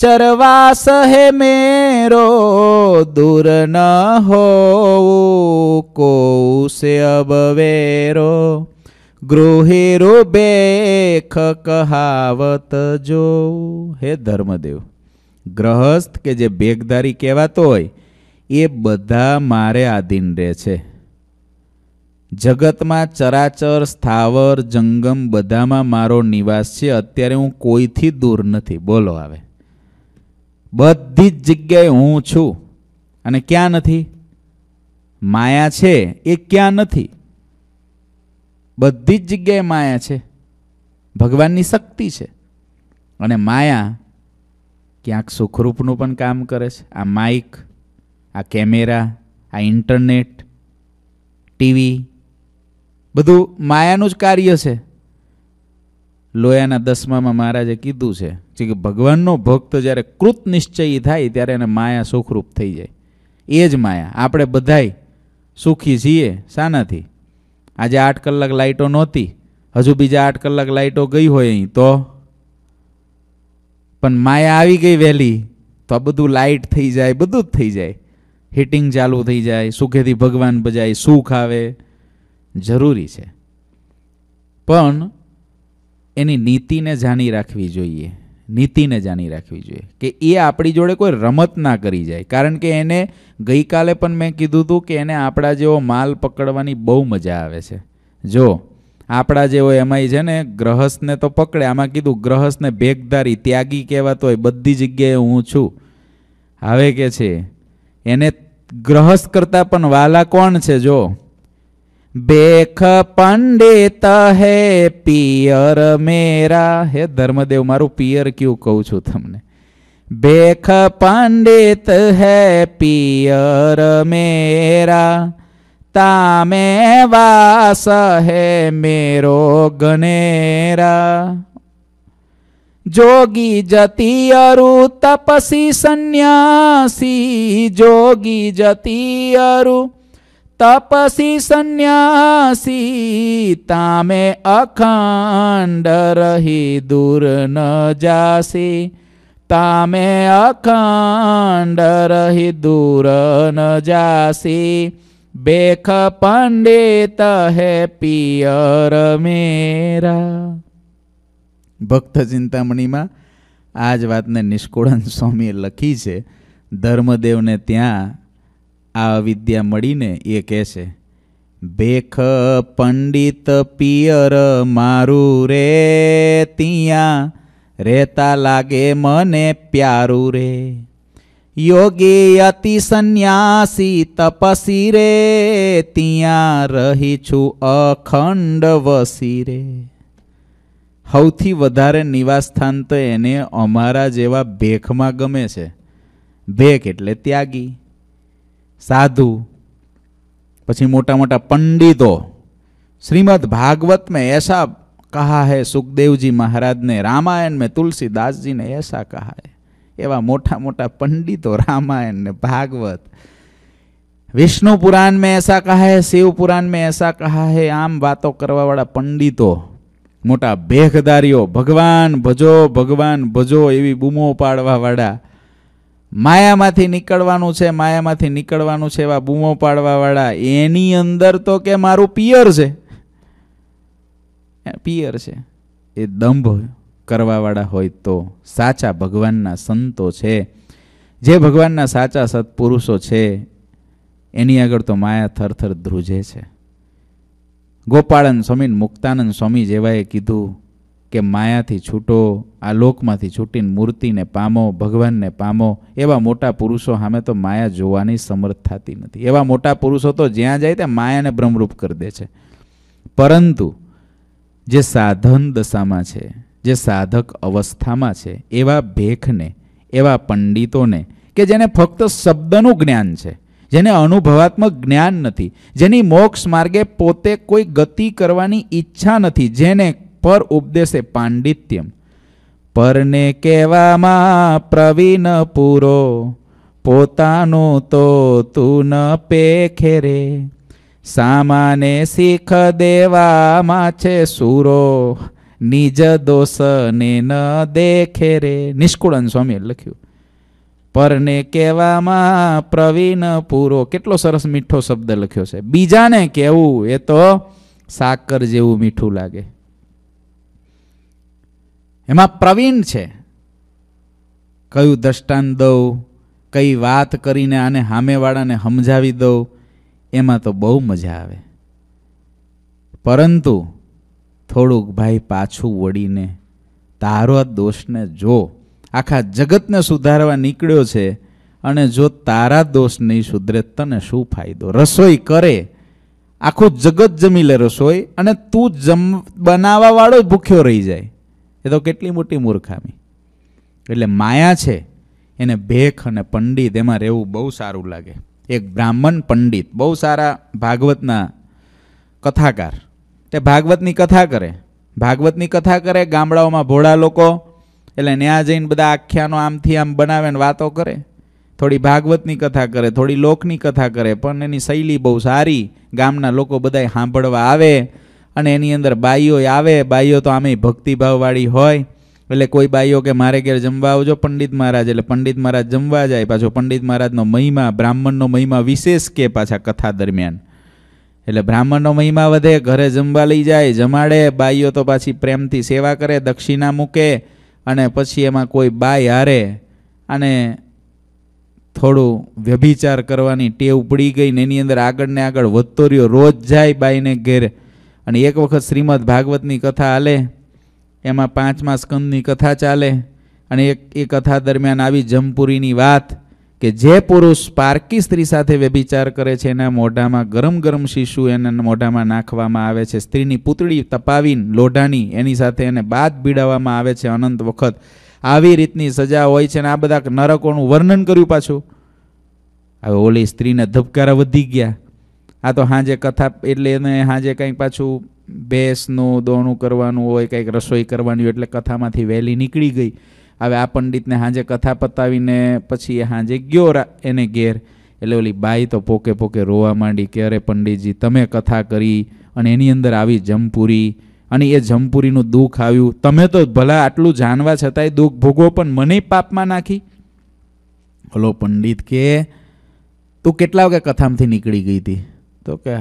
चरवास હે મેરો दूर ન હો को સે अब वेरो ગૃહી રૂપે કહાવત જો હે ધર્મદેવ ગ્રહસ્થ કે જે ભેગદારી કહેવાતો હોય એ બધા મારે આધીન રહે છે જગતમાં ચરાચર સ્થાવર જંગમ બધામાં મારો નિવાસ છે અત્યારે હું કોઈથી દૂર નથી બોલો આવે બધી જ જગ્યાએ હું છું અને ક્યાં નથી માયા છે એ ક્યાં નથી બધી જ જગ્યાએ માયા છે ભગવાનની શક્તિ છે અને માયા ક્યાંક સુખરૂપનું પણ કામ કરે છે આ માઇક આ કેમેરા આ ઇન્ટરનેટ ટીવી બધું માયાનું જ કાર્ય છે લોયાના દસમામાં મહારાજે કીધું છે કે ભગવાનનો ભક્ત જ્યારે કૃત નિશ્ચયી થાય ત્યારે એને માયા સુખરૂપ થઈ જાય એ જ માયા આપણે બધાય સુખી છીએ શાનાથી આજે આઠ કલાક લાઇટો નહોતી હજુ બીજા આઠ કલાક લાઇટો ગઈ હોય અહીં તો પણ માયા આવી ગઈ વહેલી તો આ બધું લાઇટ થઈ જાય બધું જ થઈ જાય હીટિંગ ચાલુ થઈ જાય સુખેથી ભગવાન ભજાય સુખ આવે જરૂરી છે પણ એની નીતિને જાણી રાખવી જોઈએ નીતિને જાણી રાખવી જોઈએ કે એ આપણી જોડે કોઈ રમત ના કરી જાય કારણ કે એને ગઈકાલે પણ મેં કીધું હતું કે એને આપણા જેવો માલ પકડવાની બહુ મજા આવે છે જો આપણા જેવો એમાંય છે ને ગ્રહસ્થને તો પકડે આમાં કીધું ગ્રહસ્થને ભેગધારી ત્યાગી કહેવાતો હોય બધી જગ્યાએ હું છું હવે કે છે એને ગ્રહસ્થ કરતાં પણ વાલા કોણ છે જો बेख पंडित है पियर मेरा हे धर्मदेव मारू पियर क्यों कहू छू तमने बेख पंडित है पियर मेरा तामे वास है मेरो गनेरा जोगी जति अरु तपसी सन्यासी जोगी जति अरु તપસી સંન્યાસી તામે અખંડ રહી દૂર ન જાશે તામે અખંડ રહી દૂર ન જાશે બેખ પંડિત હે પિયર મેરા ભક્ત ચિંતામણીમાં આ જ વાતને નિષ્કુળાન સ્વામીએ લખી છે ધર્મદેવને ત્યાં આ વિદ્યા મળીને એ કહે છે ભેખ પંડિત પિયર મારું રે ત્યાં રહેતા લાગે મને પ્યારું રે યોગે અતિ સંન્યાસી તપસી રે ત્યાં રહી છું અખંડ વસી રે સૌથી વધારે નિવાસસ્થાન તો એને અમારા જેવા ભેખમાં ગમે છે ભેખ એટલે ત્યાગી સાધુ પછી મોટા મોટા પંડિતો શ્રીમદ ભાગવત મેં એસા કહા હૈ સુખદેવજી મહારાજને રામાયણ મેં તુલસીદાસજીને એસા કહા હૈ એવા મોટા મોટા પંડિતો રામાયણ ને ભાગવત વિષ્ણુ પુરાણ મેં એસા કહા હૈ શિવ પુરાણ મેં એસા કહા હૈ આમ વાતો કરવાવાળા પંડિતો મોટા ભેખદારીઓ ભગવાન ભજો ભગવાન ભજો એવી બૂમો પાડવાવાળા માયામાંથી નીકળવાનું છે માયામાંથી નીકળવાનું છે એવા બૂમો પાડવાવાળા એની અંદર તો કે મારું પિયર છે પિયર છે એ દંભ કરવાવાળા હોય તો સાચા ભગવાનના સંતો છે જે ભગવાનના સાચા સત્પુરુષો છે એની આગળ તો માયા થરથર ધ્રુજે છે ગોપાળન સ્વામીન મુક્તાનંદ સ્વામી જેવાએ કીધું કે માયાથી છૂટો આ લોકમાંથી છૂટીને મૂર્તિને પામો ભગવાનને પામો એવા મોટા પુરુષો સામે તો માયા જોવાની સમર્થ થતી નથી એવા મોટા પુરુષો તો જ્યાં જાય ત્યાં માયાને ભ્રમરૂપ કરી દે છે પરંતુ જે સાધન દશામાં છે જે સાધક અવસ્થામાં છે એવા ભેખને એવા પંડિતોને કે જેને ફક્ત શબ્દનું જ્ઞાન છે જેને અનુભવાત્મક જ્ઞાન નથી જેની મોક્ષ માર્ગે પોતે કોઈ ગતિ કરવાની ઈચ્છા નથી જેને પર ઉપદેશે પાંડિત્યમ પરને કહેવામાં પ્રવીણ પૂરો પોતાનું તો તું ન પેખે રે સામાને શીખ દેવામાં છે સૂરો નિજ દોષને ન દેખે રે નિષ્કુળન સ્વામીએ લખ્યું પરને કહેવામાં પ્રવીણ પૂરો કેટલો સરસ મીઠો શબ્દ લખ્યો છે બીજાને કહેવું એ તો સાકર જેવું મીઠું લાગે એમાં પ્રવીણ છે કયું દ્રષ્ટાંત દઉં કઈ વાત કરીને આને સામેવાળાને સમજાવી દઉં એમાં તો બહુ મજા આવે પરંતુ થોડુંક ભાઈ પાછું વળીને તારો દોષને જો આખા જગતને સુધારવા નીકળ્યો છે અને જો તારા દોષ નહીં સુધરે તને શું ફાયદો રસોઈ કરે આખું જગત જમી લે રસોઈ અને તું જમ બનાવવાવાળો ભૂખ્યો રહી જાય એ તો કેટલી મોટી મૂર્ખામી એટલે માયા છે એને ભેખ અને પંડિત એમાં રહેવું બહુ સારું લાગે એક બ્રાહ્મણ પંડિત બહુ સારા ભાગવતના કથાકાર તે ભાગવતની કથા કરે ભાગવતની કથા કરે ગામડાઓમાં ભોળા લોકો એટલે ત્યાં જઈને બધા આખ્યાનો આમથી આમ બનાવે ને વાતો કરે થોડી ભાગવતની કથા કરે થોડી લોકની કથા કરે પણ એની શૈલી બહુ સારી ગામના લોકો બધાય સાંભળવા આવે અને એની અંદર બાઈઓ આવે બાઈઓ તો આમે ભક્તિભાવવાળી હોય એટલે કોઈ બાઈઓ કે મારે ઘેર જમવા આવજો પંડિત મહારાજ એટલે પંડિત મહારાજ જમવા જાય પાછો પંડિત મહારાજનો મહિમા બ્રાહ્મણનો મહિમા વિશેષ કે પાછા કથા દરમિયાન એટલે બ્રાહ્મણનો મહિમા વધે ઘરે જમવા લઈ જાય જમાડે બાઈઓ તો પાછી પ્રેમથી સેવા કરે દક્ષિણા મૂકે અને પછી એમાં કોઈ બાઈ હારે અને થોડું વ્યભિચાર કરવાની ટેવ પડી ગઈ ને એની અંદર આગળ ને આગળ વધતો રહ્યો રોજ જાય બાઈને ઘેર અને એક વખત શ્રીમદ ભાગવતની કથા હાલે એમાં પાંચમા સ્કંદની કથા ચાલે અને એક એ કથા દરમિયાન આવી જમપુરીની વાત કે જે પુરુષ પારકી સ્ત્રી સાથે વ્યભિચાર કરે છે એના મોઢામાં ગરમ ગરમ શિશુ એના મોઢામાં નાખવામાં આવે છે સ્ત્રીની પૂતળી તપાવીને લોઢાની એની સાથે એને બાદ ભીડાવવામાં આવે છે અનંત વખત આવી રીતની સજા હોય છે અને આ બધા નરકોનું વર્ણન કર્યું પાછું હવે ઓલી સ્ત્રીને ધબકારા વધી ગયા આ તો સાંજે કથા એટલે એને સાંજે કંઈક પાછું ભેંસનું દોણું કરવાનું હોય કંઈક રસોઈ કરવાની હોય એટલે કથામાંથી વહેલી નીકળી ગઈ હવે આ પંડિતને સાંજે કથા પતાવીને પછી એ સાંજે ગયો એને ઘેર એટલે ઓલી બાઈ તો પોકે પોકે રોવા માંડી કે અરે પંડિતજી તમે કથા કરી અને એની અંદર આવી જમપુરી અને એ જમપુરીનું દુઃખ આવ્યું તમે તો ભલા આટલું જાણવા છતાંય દુઃખ ભોગવો પણ મને પાપમાં નાખી હલો પંડિત કે તું કેટલા વાગે કથામાંથી નીકળી ગઈ હતી તો કે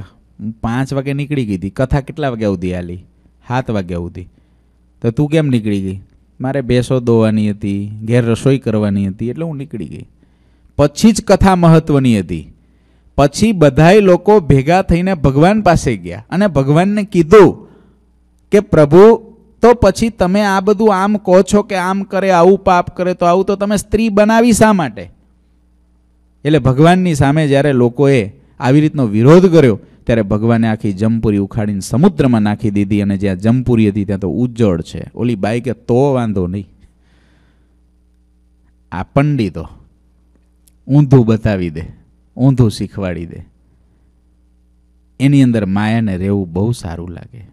પાંચ વાગે નીકળી ગઈ હતી કથા કેટલા વાગ્યા સુધી હાલી સાત વાગ્યા સુધી તો તું કેમ નીકળી ગઈ મારે બેસો દોવાની હતી ઘેર રસોઈ કરવાની હતી એટલે હું નીકળી ગઈ પછી જ કથા મહત્વની હતી પછી બધાય લોકો ભેગા થઈને ભગવાન પાસે ગયા અને ભગવાનને કીધું કે પ્રભુ તો પછી તમે આ બધું આમ કહો છો કે આમ કરે આવું પાપ કરે તો આવું તો તમે સ્ત્રી બનાવી શા માટે એટલે ભગવાનની સામે જ્યારે લોકોએ આવી રીતનો વિરોધ કર્યો ત્યારે ભગવાને આખી જમપુરી ઉખાડીને સમુદ્રમાં નાખી દીધી અને જ્યાં જમપુરી હતી ત્યાં તો ઉજ્જળ છે ઓલી બાઈકે તો વાંધો નહીં આ પંડિતો ઊંધું બતાવી દે ઊંધું શીખવાડી દે એની અંદર માયાને રહેવું બહુ સારું લાગે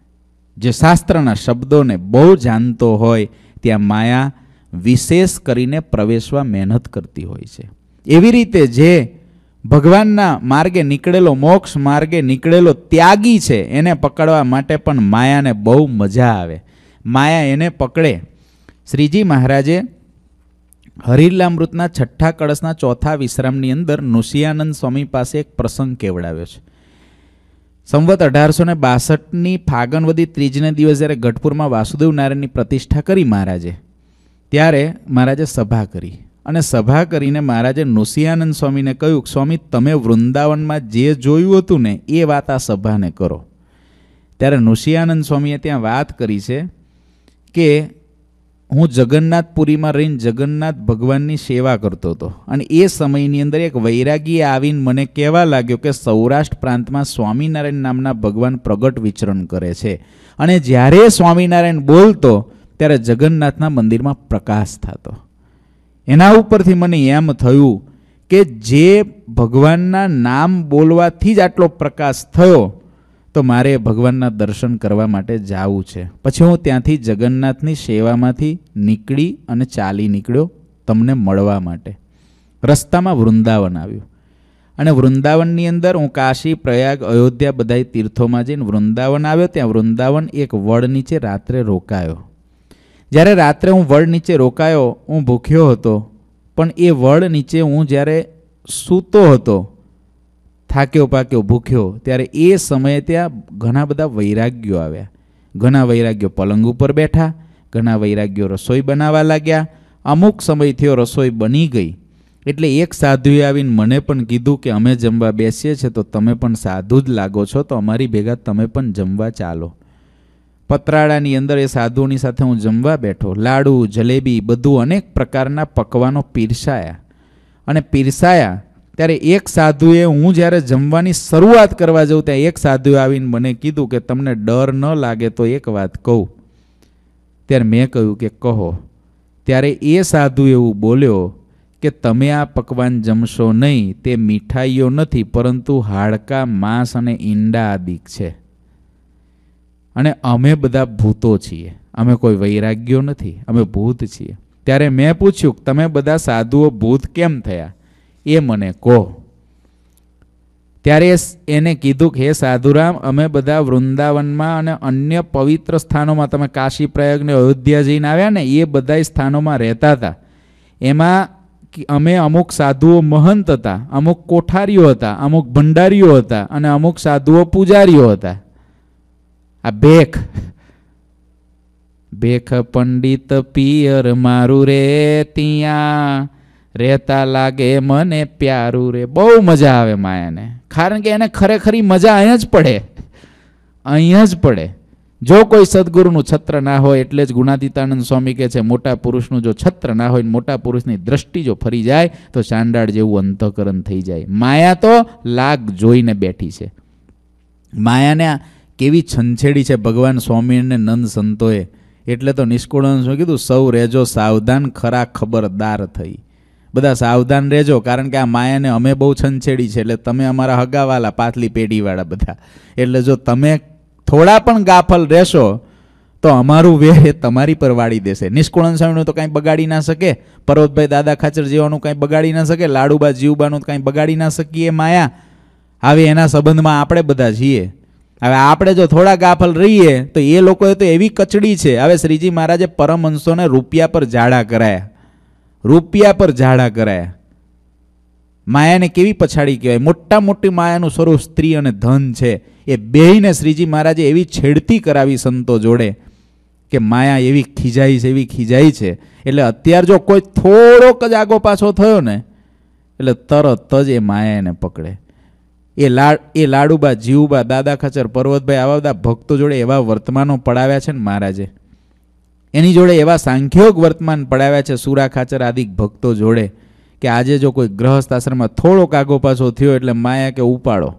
જે શાસ્ત્રના શબ્દોને બહુ જાણતો હોય ત્યાં માયા વિશેષ કરીને પ્રવેશવા મહેનત કરતી હોય છે એવી રીતે જે ભગવાનના માર્ગે નીકળેલો મોક્ષ માર્ગે નીકળેલો ત્યાગી છે એને પકડવા માટે પણ માયાને બહુ મજા આવે માયા એને પકડે શ્રીજી મહારાજે હરિલામૃતના છઠ્ઠા કળશના ચોથા વિશ્રામની અંદર નુસિયાનંદ સ્વામી પાસે એક પ્રસંગ કેવડાવ્યો છે સંવત અઢારસો ને બાસઠની ફાગણવદી ત્રીજને દિવસ જ્યારે ગઢપુરમાં વાસુદેવ નારાયણની પ્રતિષ્ઠા કરી મહારાજે ત્યારે મહારાજે સભા કરી અને સભા કરીને મહારાજે નૃસિંહાનંદ સ્વામીને કહ્યું કે સ્વામી તમે વૃંદાવનમાં જે જોયું હતું ને એ વાત આ સભાને કરો ત્યારે નૃસિંહાનંદ સ્વામીએ ત્યાં વાત કરી છે કે હું જગન્નાથપુરીમાં રહીને જગન્નાથ ભગવાનની સેવા કરતો હતો અને એ સમયની અંદર એક વૈરાગી આવીને મને કહેવા લાગ્યો કે સૌરાષ્ટ્ર પ્રાંતમાં સ્વામિનારાયણ નામના ભગવાન પ્રગટ વિચરણ કરે છે અને જ્યારે સ્વામિનારાયણ બોલતો ત્યારે જગન્નાથના મંદિરમાં પ્રકાશ થતો એના ઉપરથી મને એમ થયું કે જે ભગવાનના નામ બોલવાથી જ આટલો પ્રકાશ થયો તો મારે ભગવાનના દર્શન કરવા માટે જવું છે પછી હું ત્યાંથી જગન્નાથની સેવામાંથી નીકળી અને ચાલી નીકળ્યો તમને મળવા માટે રસ્તામાં વૃંદાવન આવ્યું અને વૃંદાવનની અંદર હું કાશી પ્રયાગ અયોધ્યા બધા તીર્થોમાં જઈને વૃંદાવન આવ્યો ત્યાં વૃંદાવન એક વડ નીચે રાત્રે રોકાયો જ્યારે રાત્રે હું વડ નીચે રોકાયો હું ભૂખ્યો હતો પણ એ વડ નીચે હું જ્યારે સૂતો હતો થાક્યો પાક્યો ભૂખ્યો ત્યારે એ સમયે ત્યાં ઘણા બધા વૈરાગ્યો આવ્યા ઘણા વૈરાગ્યો પલંગ ઉપર બેઠા ઘણા વૈરાગ્યો રસોઈ બનાવવા લાગ્યા અમુક સમય થયો રસોઈ બની ગઈ એટલે એક સાધુએ આવીને મને પણ કીધું કે અમે જમવા બેસીએ છીએ તો તમે પણ સાધુ જ લાગો છો તો અમારી ભેગા તમે પણ જમવા ચાલો પતરાળાની અંદર એ સાધુઓની સાથે હું જમવા બેઠો લાડુ જલેબી બધું અનેક પ્રકારના પકવાનો પીરસાયા અને પીરસાયા ત્યારે એક સાધુએ હું જ્યારે જમવાની શરૂઆત કરવા જાઉં ત્યાં એક સાધુએ આવીને મને કીધું કે તમને ડર ન લાગે તો એક વાત કહું ત્યારે મેં કહ્યું કે કહો ત્યારે એ સાધુ એવું બોલ્યો કે તમે આ પકવાન જમશો નહીં તે મીઠાઈઓ નથી પરંતુ હાડકા માંસ અને ઈંડા આદિક છે અને અમે બધા ભૂતો છીએ અમે કોઈ વૈરાગ્યો નથી અમે ભૂત છીએ ત્યારે મેં પૂછ્યું કે તમે બધા સાધુઓ ભૂત કેમ થયા એ મને કહો ત્યારે એને કીધું કે હે સાધુરામ અમે બધા વૃંદાવનમાં અને અન્ય પવિત્ર સ્થાનોમાં તમે કાશી પ્રયાગને અયોધ્યા જઈને આવ્યા ને એ બધા સ્થાનોમાં રહેતા હતા એમાં અમે અમુક સાધુઓ મહંત હતા અમુક કોઠારીઓ હતા અમુક ભંડારીઓ હતા અને અમુક સાધુઓ પૂજારીઓ હતા આ ભેખ ભેખ પંડિત પિયર મારું રે ત્યાં રહેતા લાગે મને પ્યારું રે બહુ મજા આવે માયાને કારણ કે એને ખરેખરી મજા અહીંયા જ પડે અહીંયા જ પડે જો કોઈ સદગુરુનું છત્ર ના હોય એટલે જ ગુણાદિતાનંદ સ્વામી કે છે મોટા પુરુષનું જો છત્ર ના હોય મોટા પુરુષની દ્રષ્ટિ જો ફરી જાય તો ચાંડાળ જેવું અંતઃકરણ થઈ જાય માયા તો લાગ જોઈને બેઠી છે માયાને કેવી છંછેડી છે ભગવાન સ્વામી અને નંદ સંતોએ એટલે તો નિષ્કુળન શું કીધું સૌ રહેજો સાવધાન ખરા ખબરદાર થઈ બધા સાવધાન રહેજો કારણ કે આ માયાને અમે બહુ છંછેડી છે એટલે તમે અમારા હગાવાલા પાતલી પેઢીવાળા બધા એટલે જો તમે થોડા પણ ગાફલ રહેશો તો અમારું વેર એ તમારી પર વાળી દેશે નિષ્કુળન સ્વામીનું તો કાંઈ બગાડી ના શકે પર્વતભાઈ દાદા ખાચર જેવાનું કાંઈ બગાડી ના શકે લાડુબા જીવબાનું કાંઈ બગાડી ના શકીએ માયા આવી એના સંબંધમાં આપણે બધા છીએ હવે આપણે જો થોડા ગાફલ રહીએ તો એ લોકોએ તો એવી કચડી છે હવે શ્રીજી મહારાજે પરમહંસોને રૂપિયા પર ઝાડા કરાયા રૂપિયા પર ઝાડા કરાયા માયાને કેવી પછાડી કહેવાય મોટા મોટી માયાનું સ્વરૂપ સ્ત્રી અને ધન છે એ બેહીને શ્રીજી મહારાજે એવી છેડતી કરાવી સંતો જોડે કે માયા એવી ખીજાઈ છે એવી ખીજાઈ છે એટલે અત્યાર જો કોઈ થોડોક જ આગો પાછો થયો ને એટલે તરત જ એ માયા એને પકડે એ લાડ એ લાડુબા જીવુબા દાદા ખચર પર્વતભાઈ આવા બધા ભક્તો જોડે એવા વર્તમાનો પડાવ્યા છે ને મહારાજે એની જોડે એવા સાંખ્યોગ વર્તમાન પડાવ્યા છે સુરા ખાચર આદિ ભક્તો જોડે કે આજે જો કોઈ ગ્રહસ્થ આશ્રમમાં થોડો કાગો પાછો થયો એટલે માયા કે ઉપાડો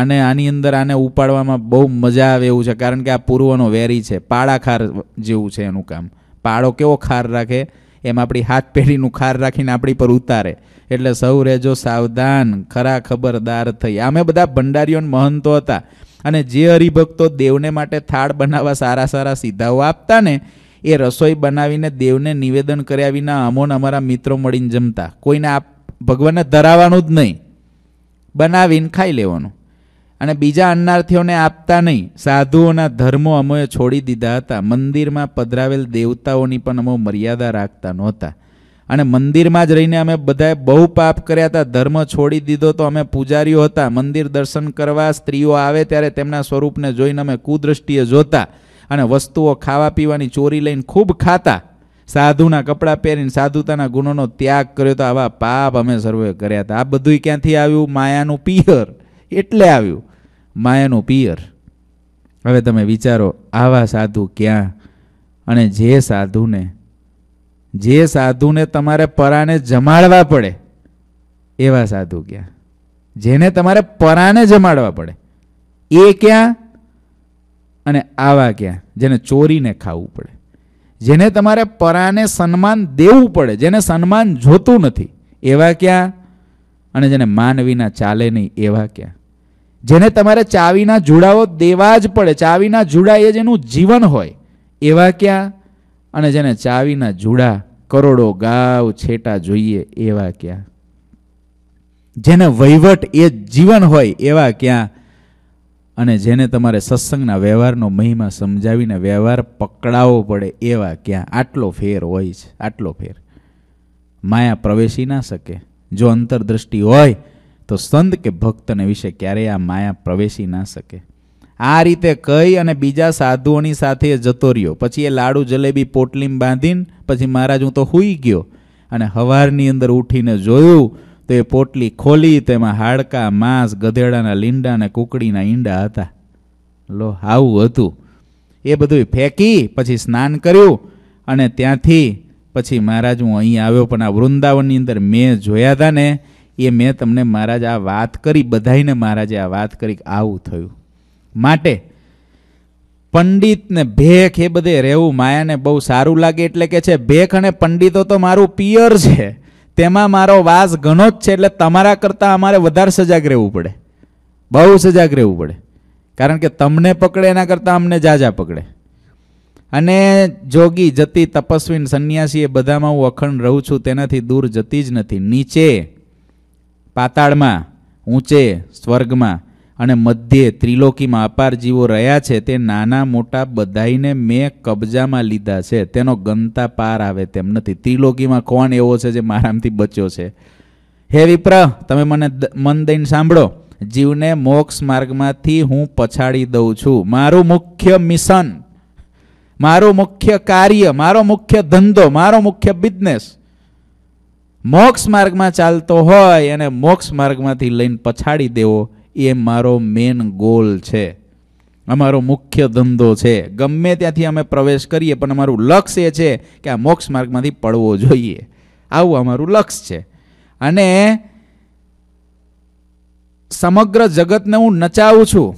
આને આની અંદર આને ઉપાડવામાં બહુ મજા આવે એવું છે કારણ કે આ પૂર્વનો વેરી છે પાડાખાર જેવું છે એનું કામ પાડો કેવો ખાર રાખે એમ આપણી હાથ પેઢીનું ખાર રાખીને આપણી પર ઉતારે એટલે સૌ રહેજો સાવધાન ખરા ખબરદાર થઈ અમે બધા ભંડારીઓ મહંતો હતા અને જે હરિભક્તો દેવને માટે થાળ બનાવવા સારા સારા સીધાઓ આપતા ને એ રસોઈ બનાવીને દેવને નિવેદન કર્યા વિના અમોન અમારા મિત્રો મળીને જમતા કોઈને આપ ભગવાનને ધરાવાનું જ નહીં બનાવીને ખાઈ લેવાનું અને બીજા અન્નાર્થીઓને આપતા નહીં સાધુઓના ધર્મો અમે છોડી દીધા હતા મંદિરમાં પધરાવેલ દેવતાઓની પણ અમો મર્યાદા રાખતા નહોતા અને મંદિરમાં જ રહીને અમે બધાએ બહુ પાપ કર્યા હતા ધર્મ છોડી દીધો તો અમે પૂજારીઓ હતા મંદિર દર્શન કરવા સ્ત્રીઓ આવે ત્યારે તેમના સ્વરૂપને જોઈને અમે કુદૃષ્ટિએ જોતા અને વસ્તુઓ ખાવા પીવાની ચોરી લઈને ખૂબ ખાતા સાધુના કપડાં પહેરીને સાધુતાના ગુનોનો ત્યાગ કર્યો તો આવા પાપ અમે સર્વે કર્યા હતા આ બધું ક્યાંથી આવ્યું માયાનું પિયર એટલે આવ્યું માયાનું પિયર હવે તમે વિચારો આવા સાધુ ક્યાં અને જે સાધુને જે સાધુને તમારે પરાને જમાડવા પડે એવા સાધુ ક્યાં જેને તમારે પરાને જમાડવા પડે એ ક્યાં અને આવા ક્યાં જેને ચોરીને ખાવું પડે જેને તમારે પરાને સન્માન દેવું પડે જેને સન્માન જોતું નથી એવા ક્યાં અને જેને માન વિના ચાલે નહીં એવા ક્યાં જેને તમારે ચાવીના જોડાઓ દેવા જ પડે ચાવીના જોડા એ જેનું જીવન હોય એવા ક્યાં અને જેને ચાવીના જોડા કરોડો ગાવ છેટા જોઈએ એવા ક્યાં જેને વહીવટ એ જીવન હોય એવા ક્યાં અને જેને તમારે સત્સંગના વ્યવહારનો મહિમા સમજાવીને વ્યવહાર પકડાવવો પડે એવા ક્યાં આટલો ફેર હોય છે આટલો ફેર માયા પ્રવેશી ના શકે જો અંતરદૃષ્ટિ હોય તો સંત કે ભક્તને વિશે ક્યારેય આ માયા પ્રવેશી ના શકે આ રીતે કહી અને બીજા સાધુઓની સાથે જતો રહ્યો પછી એ લાડુ જલેબી પોટલીમ બાંધીને પછી મહારાજ હું તો સૂઈ ગયો અને હવારની અંદર ઉઠીને જોયું તો એ પોટલી ખોલી તેમાં હાડકા માંસ ગધેડાના લીંડા અને કુકડીના ઈંડા હતા લો આવું હતું એ બધું ફેંકી પછી સ્નાન કર્યું અને ત્યાંથી પછી મહારાજ હું અહીં આવ્યો પણ આ વૃંદાવનની અંદર મેં જોયા હતા ને એ મેં તમને મહારાજ આ વાત કરી બધાઈને મહારાજે આ વાત કરી આવું થયું માટે પંડિતને ભેખ એ બધે રહેવું માયાને બહુ સારું લાગે એટલે કે છે ભેખ અને પંડિતો તો મારું પિયર છે તેમાં મારો વાસ ઘણો જ છે એટલે તમારા કરતાં અમારે વધારે સજાગ રહેવું પડે બહુ સજાગ રહેવું પડે કારણ કે તમને પકડે એના કરતાં અમને જાજા પકડે અને જોગી જતી તપસ્વીન સંન્યાસી એ બધામાં હું અખંડ રહું છું તેનાથી દૂર જતી જ નથી નીચે પાતાળમાં ઊંચે સ્વર્ગમાં અને મધ્યે ત્રિલોકીમાં અપાર જીવો રહ્યા છે તે નાના મોટા બધાઈને મેં કબજામાં લીધા છે તેનો ગમતા પાર આવે તેમ નથી ત્રિલોકીમાં કોણ એવો છે જે મારામથી બચ્યો છે હે વિપ્ર તમે મને મન દઈને સાંભળો જીવને મોક્ષ માર્ગમાંથી હું પછાડી દઉં છું મારું મુખ્ય મિશન મારો મુખ્ય કાર્ય મારો મુખ્ય ધંધો મારો મુખ્ય બિઝનેસ મોક્ષ માર્ગમાં ચાલતો હોય અને મોક્ષ માર્ગમાંથી લઈને પછાડી દેવો એ મારો મેન ગોલ છે અમારો મુખ્ય ધંધો છે ગમે ત્યાંથી અમે પ્રવેશ કરીએ પણ અમારું લક્ષ્ય એ છે કે આ મોક્ષ માર્ગમાંથી પડવો જોઈએ આવું અમારું લક્ષ્ય છે અને સમગ્ર જગતને હું નચાવું છું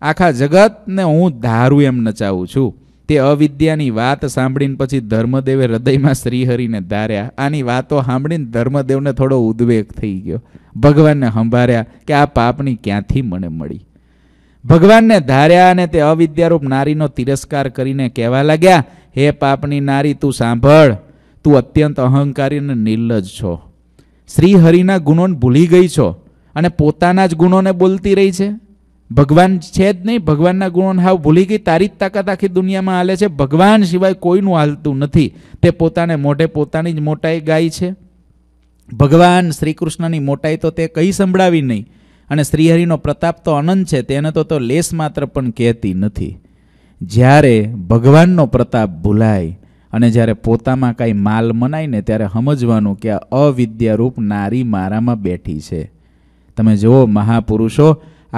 આખા જગતને હું ધારું એમ નચાવું છું તે અવિદ્યાની વાત સાંભળીને પછી ધર્મદેવે હૃદયમાં શ્રીહરિને ધાર્યા આની વાતો સાંભળીને ધર્મદેવને થોડો ઉદ્વેગ થઈ ગયો ભગવાનને સંભાર્યા કે આ પાપની ક્યાંથી મને મળી ભગવાનને ધાર્યા અને તે અવિદ્યારૂપ નારીનો તિરસ્કાર કરીને કહેવા લાગ્યા હે પાપની નારી તું સાંભળ તું અત્યંત અહંકારી અને નિર્લજ છો શ્રીહરિના ગુણોને ભૂલી ગઈ છો અને પોતાના જ ગુણોને બોલતી રહી છે ભગવાન છે જ નહીં ભગવાનના ગુણોને હાવ ભૂલી ગઈ તારી જ તાકાત આખી દુનિયામાં હાલે છે ભગવાન સિવાય કોઈનું હાલતું નથી તે પોતાને મોઢે પોતાની જ મોટાઈ ગાય છે ભગવાન શ્રીકૃષ્ણની મોટાઈ તો તે કંઈ સંભળાવી નહીં અને શ્રીહરિનો પ્રતાપ તો અનંત છે તેને તો તો લેસ માત્ર પણ કહેતી નથી જ્યારે ભગવાનનો પ્રતાપ ભૂલાય અને જ્યારે પોતામાં કાંઈ માલ મનાય ને ત્યારે સમજવાનું કે આ અવિદ્યારૂપ નારી મારામાં બેઠી છે તમે જુઓ મહાપુરુષો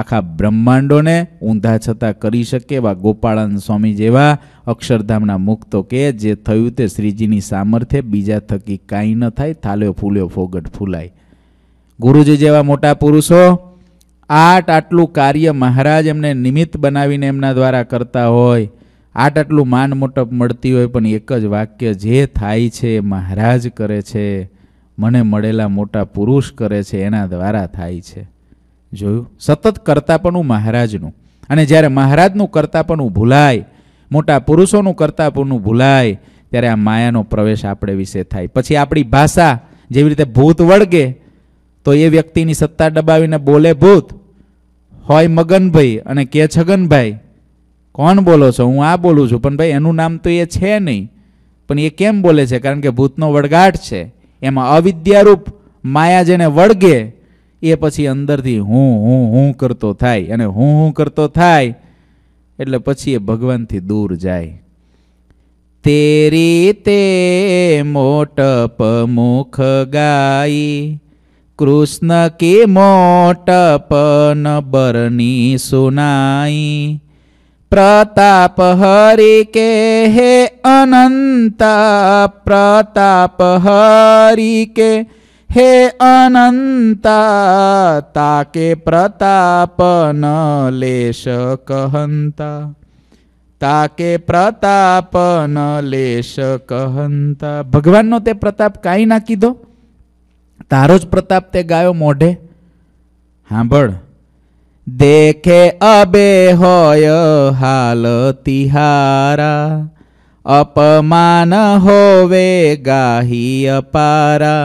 આખા બ્રહ્માંડોને ઊંધા છતાં કરી શકે એવા ગોપાળાન સ્વામી જેવા અક્ષરધામના મુક્તો કે જે થયું તે શ્રીજીની સામર્થ્ય બીજા થકી કાંઈ ન થાય થાલ્યો ફૂલ્યો ફોગટ ફૂલાય ગુરુજી જેવા મોટા પુરુષો આટ આટલું કાર્ય મહારાજ એમને નિમિત્ત બનાવીને એમના દ્વારા કરતા હોય આટ આટલું માન મોટપ મળતી હોય પણ એક જ વાક્ય જે થાય છે મહારાજ કરે છે મને મળેલા મોટા પુરુષ કરે છે એના દ્વારા થાય છે જોયું સતત કરતાપણું મહારાજનું અને જ્યારે મહારાજનું કરતાપણું ભૂલાય મોટા પુરુષોનું કરતાપણું ભૂલાય ત્યારે આ માયાનો પ્રવેશ આપણે વિશે થાય પછી આપણી ભાષા જેવી રીતે ભૂત વળગે તો એ વ્યક્તિની સત્તા દબાવીને બોલે ભૂત હોય મગનભાઈ અને કે છગનભાઈ કોણ બોલો છો હું આ બોલું છું પણ ભાઈ એનું નામ તો એ છે નહીં પણ એ કેમ બોલે છે કારણ કે ભૂતનો વળગાટ છે એમાં અવિદ્યારૂપ માયા જેને વળગે એ પછી અંદરથી હું હું હું કરતો થાય અને હું હું કરતો થાય એટલે પછી એ ભગવાનથી દૂર જાય તેરી તે મોટપ મુખ ગાઈ કૃષ્ણ કે મોટપ નબરની સુનાઈ પ્રતાપ હરિ કે હે અનંત પ્રતાપ હરિ કે હે અનંતા તાકે પ્રતાપ ન લેશ કહંતા તાકે પ્રતાપ ન લેશ કહંતા ભગવાનનો તે પ્રતાપ કાંઈ ના કીધો તારો જ પ્રતાપ તે ગાયો મોઢે સાંભળ દેખે અબે હોય હાલ તિહારા અપમાન હોવે ગાહી અપારા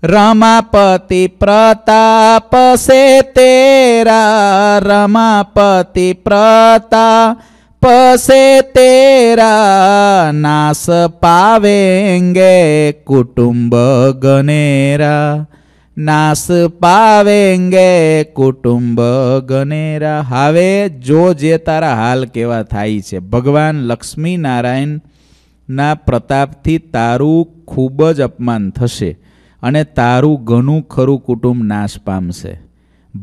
રમાપતિ प्रताप से तेरा रमापति प्रताप से तेरा नाश पावेंगे कुटुंब गनेरा નાશ પાવેંગે કુટુંબ ગનેરા હવે જો જે તારા હાલ કેવા થાય છે ભગવાન લક્ષ્મી નારાયણના પ્રતાપથી તારું ખૂબ જ અપમાન થશે અને તારું ઘણું ખરું કુટુંબ નાશ પામશે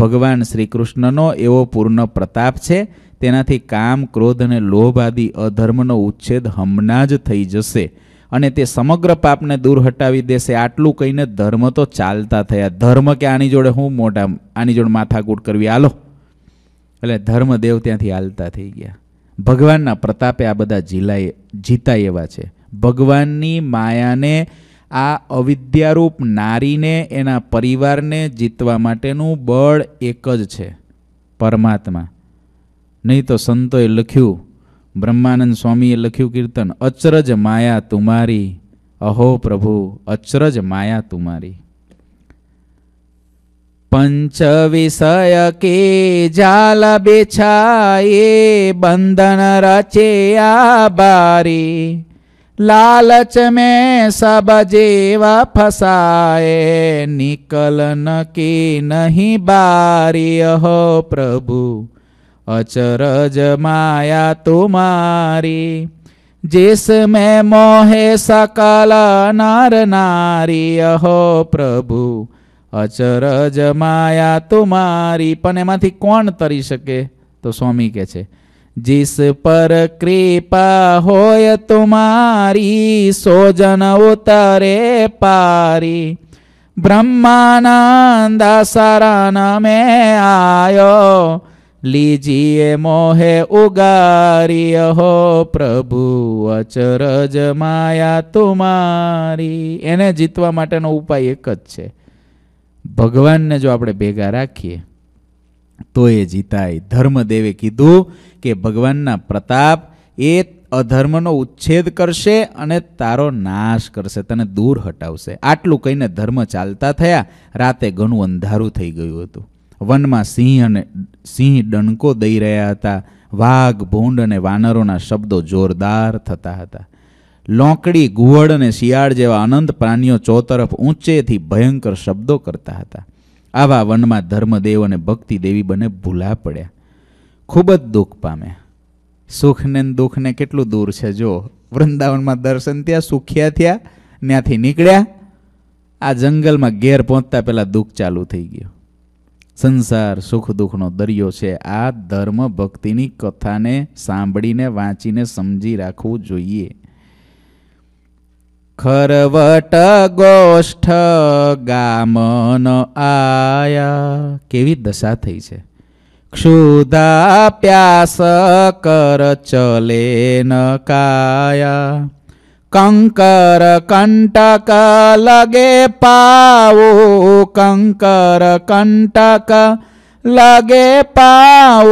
ભગવાન શ્રી કૃષ્ણનો એવો પૂર્ણ પ્રતાપ છે તેનાથી કામ ક્રોધ અને લોભ આદિ અધર્મનો ઉચ્છેદ હમણાં જ થઈ જશે અને તે સમગ્ર પાપને દૂર હટાવી દેશે આટલું કહીને ધર્મ તો ચાલતા થયા ધર્મ કે આની જોડે હું મોટા આની જોડે માથાકૂટ કરવી આલો એટલે ધર્મદેવ ત્યાંથી હાલતા થઈ ગયા ભગવાનના પ્રતાપે આ બધા જીલાએ જીતા એવા છે ભગવાનની માયાને આ અવિદ્યારૂપ નારીને એના પરિવારને જીતવા માટેનું બળ એક જ છે પરમાત્મા નહીં તો સંતોએ લખ્યું બ્રહ્માનંદ સ્વામીએ લખ્યું કીર્તન અચરજ માયા તુમારી અહો પ્રભુ અચરજ માયા તુમારી પંચ વિષય કે જાલ બેછાયે બંધન રચે આ બારી लालच में सब जेवा फसाए निकलन की नहीं बारी हो प्रभु अचरज माया तुम्हारी जिसमें मोहे सकल नर नारी हो પ્રભુ અચરજ માયા તુમારી પણ એમાંથી કોણ તરી શકે તો સ્વામી કહે છે जिस पर कृपा होय तुम्हारी सोजन उतरे पारी ब्रह्मानंद शरण में આયો લીજીએ મોહે ઉગારી हो પ્રભુ અચરજ માયા તુમારી એને જીતવા માટેનો ઉપાય એક જ છે ભગવાનને જો આપણે ભેગા રાખીએ તો એ જીતાય ધર્મદેવે કીધું કે ભગવાનના પ્રતાપ એ અધર્મનો ઉચ્છેદ કરશે અને તારો નાશ કરશે તને દૂર હટાવશે આટલું કહીને ધર્મ ચાલતા થયા રાતે ઘણું અંધારું થઈ ગયું હતું વનમાં સિંહ અને સિંહ ડંકો દઈ રહ્યા હતા વાઘ ભૂંડ અને વાનરોના શબ્દો જોરદાર થતા હતા લોંકડી ગુવડ અને શિયાળ જેવા અનંત પ્રાણીઓ ચોતરફ ઊંચેથી ભયંકર શબ્દો કરતા હતા આવા વનમાં ધર્મદેવ અને ભક્તિદેવી બને ભૂલા પડ્યા ખૂબ જ દુઃખ પામે સુખને દુઃખને કેટલું દૂર છે જો વૃંદાવનમાં દર્શન થયા સુખ્યા થયા ત્યાંથી નીકળ્યા આ જંગલમાં ઘેર પહોંચતા પહેલાં દુઃખ ચાલુ થઈ ગયું સંસાર સુખ દુઃખનો દરિયો છે આ ધર્મ ભક્તિની કથાને સાંભળીને વાંચીને સમજી રાખવું જોઈએ ખરવટ ગોષ્ઠ ગામન આયા કેવી દશા થઈ છે क्षुधा प्यास कर चले न काया कंकर कंटक लगे पाओ कंकर कंटक लगे पाओ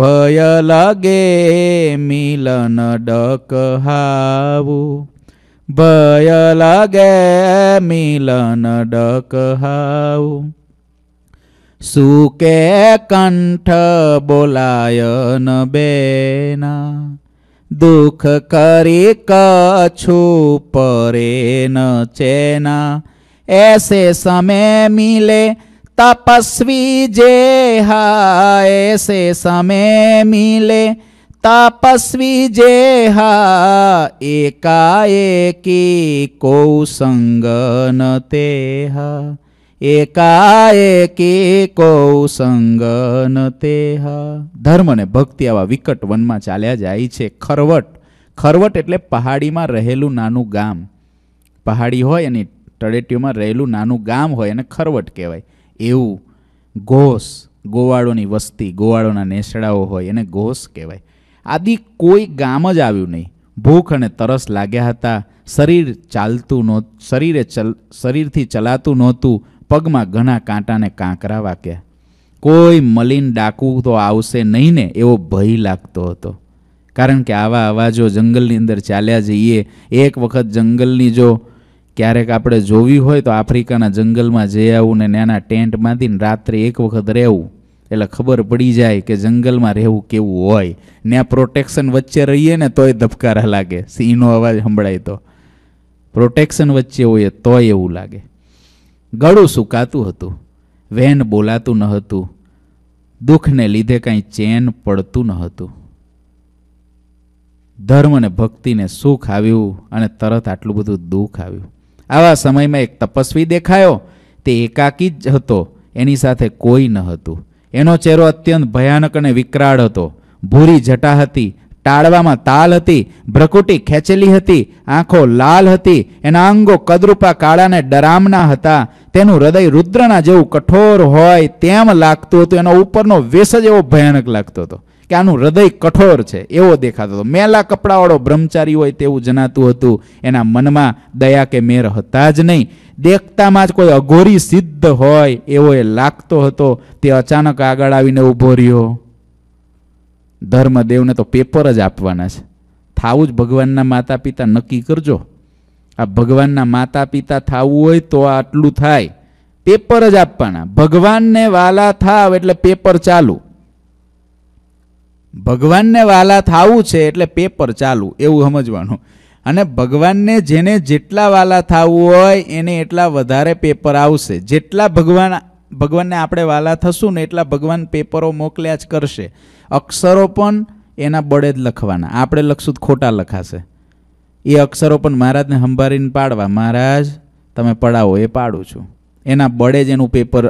भय लगे मिलन डकहावो भय लगे मिलन डकहावो સુકે कंठ बोलायन बेना दुख करी कछु परे न चेना ऐसे समय मिले तपस्वी जे हाय ऐसे समय मिले तपस्वी जे हाय एकाएकी को संग न तेहा એકાએકી કૌ સંગન તેહા ધર્મ ને ભક્તિ આવા વિકટ વનમાં ચાલ્યા જાય છે ખરવટ ખરવટ એટલે પહાડીમાં રહેલું નાનું ગામ પહાડી હોય એની તળેટીઓમાં રહેલું નાનું ગામ હોય એને ખરવટ કહેવાય એવું ઘોષ ગોવાળોની વસ્તી ગોવાળોના નેસડાઓ હોય એને ઘોષ કહેવાય આદિ કોઈ ગામ જ આવ્યું નહીં ભૂખ અને તરસ લાગ્યા હતા શરીર ચાલતું નહોતું શરીરે ચલ શરીરથી ચલાતું નહોતું પગમાં ઘણા કાંટાને કાંકરા વાગ્યા કોઈ મલિન ડાકુ તો આવશે નહીં ને એવો ભય લાગતો હતો કારણ કે આવા અવાજો જંગલની અંદર ચાલ્યા જઈએ એક વખત જંગલની જો ક્યારેક આપણે જોવી હોય તો આફ્રિકાના જંગલમાં જઈ આવું ને નાના ટેન્ટ બાંધીને રાત્રે એક વખત રહેવું એટલે ખબર પડી જાય કે જંગલમાં રહેવું કેવું હોય ને આ પ્રોટેક્શન વચ્ચે રહીએ ને તોય ધબકારા લાગે સિંહનો અવાજ સંભળાય તો પ્રોટેક્શન વચ્ચે હોય તોય એવું લાગે ગળું સુકાતું હતું વહેન બોલાતું ન હતું દુઃખને લીધે કાંઈ ચેન પડતું ન હતું ધર્મને ભક્તિને સુખ આવ્યું અને તરત આટલું બધું દુઃખ આવ્યું આવા સમયમાં એક તપસ્વી દેખાયો તે એકાકી જ હતો એની સાથે કોઈ ન હતું એનો ચહેરો અત્યંત ભયાનક અને વિકરાળ હતો ભૂરી જટા હતી ટાળવામાં તાલ હતી ભ્રકુટી ખેંચેલી હતી આંખો લાલ હતી એના અંગો કદરૂપા કાળાને ડરામના હતા તેનું હૃદય રુદ્રના જેવું કઠોર હોય તેમ લાગતું હતું એનો ઉપરનો વેશ જ એવો ભયાનક લાગતો હતો કે આનું હૃદય કઠોર છે એવો દેખાતો હતો મેલા કપડાવાળો બ્રહ્મચારી હોય તેવું જણાતું હતું એના મનમાં દયા કે મેર હતા જ નહીં દેખતામાં જ કોઈ અઘોરી સિદ્ધ હોય એવો એ લાગતો હતો તે અચાનક આગળ આવીને ઊભો રહ્યો ધર્મદેવને તો પેપર જ આપવાના છે થાવું જ ભગવાનના માતા પિતા નક્કી કરજો આ ભગવાનના માતા પિતા થાવું હોય તો આટલું થાય પેપર જ આપવાના ભગવાનને વાલા થાવ એટલે પેપર ચાલુ ભગવાનને વાલા થાવું છે એટલે પેપર ચાલુ એવું સમજવાનું અને ભગવાનને જેને જેટલા વાલા થાવું હોય એને એટલા વધારે પેપર આવશે જેટલા ભગવાન ભગવાનને આપણે વાલા થશું ને એટલા ભગવાન પેપરો મોકલ્યા જ કરશે અક્ષરો પણ એના બળે જ લખવાના આપણે લખશું તો ખોટા લખાશે એ અક્ષરો પણ મહારાજને સંભાળીને પાડવા મહારાજ તમે પડાવો એ પાડું છું એના બળે જ એનું પેપર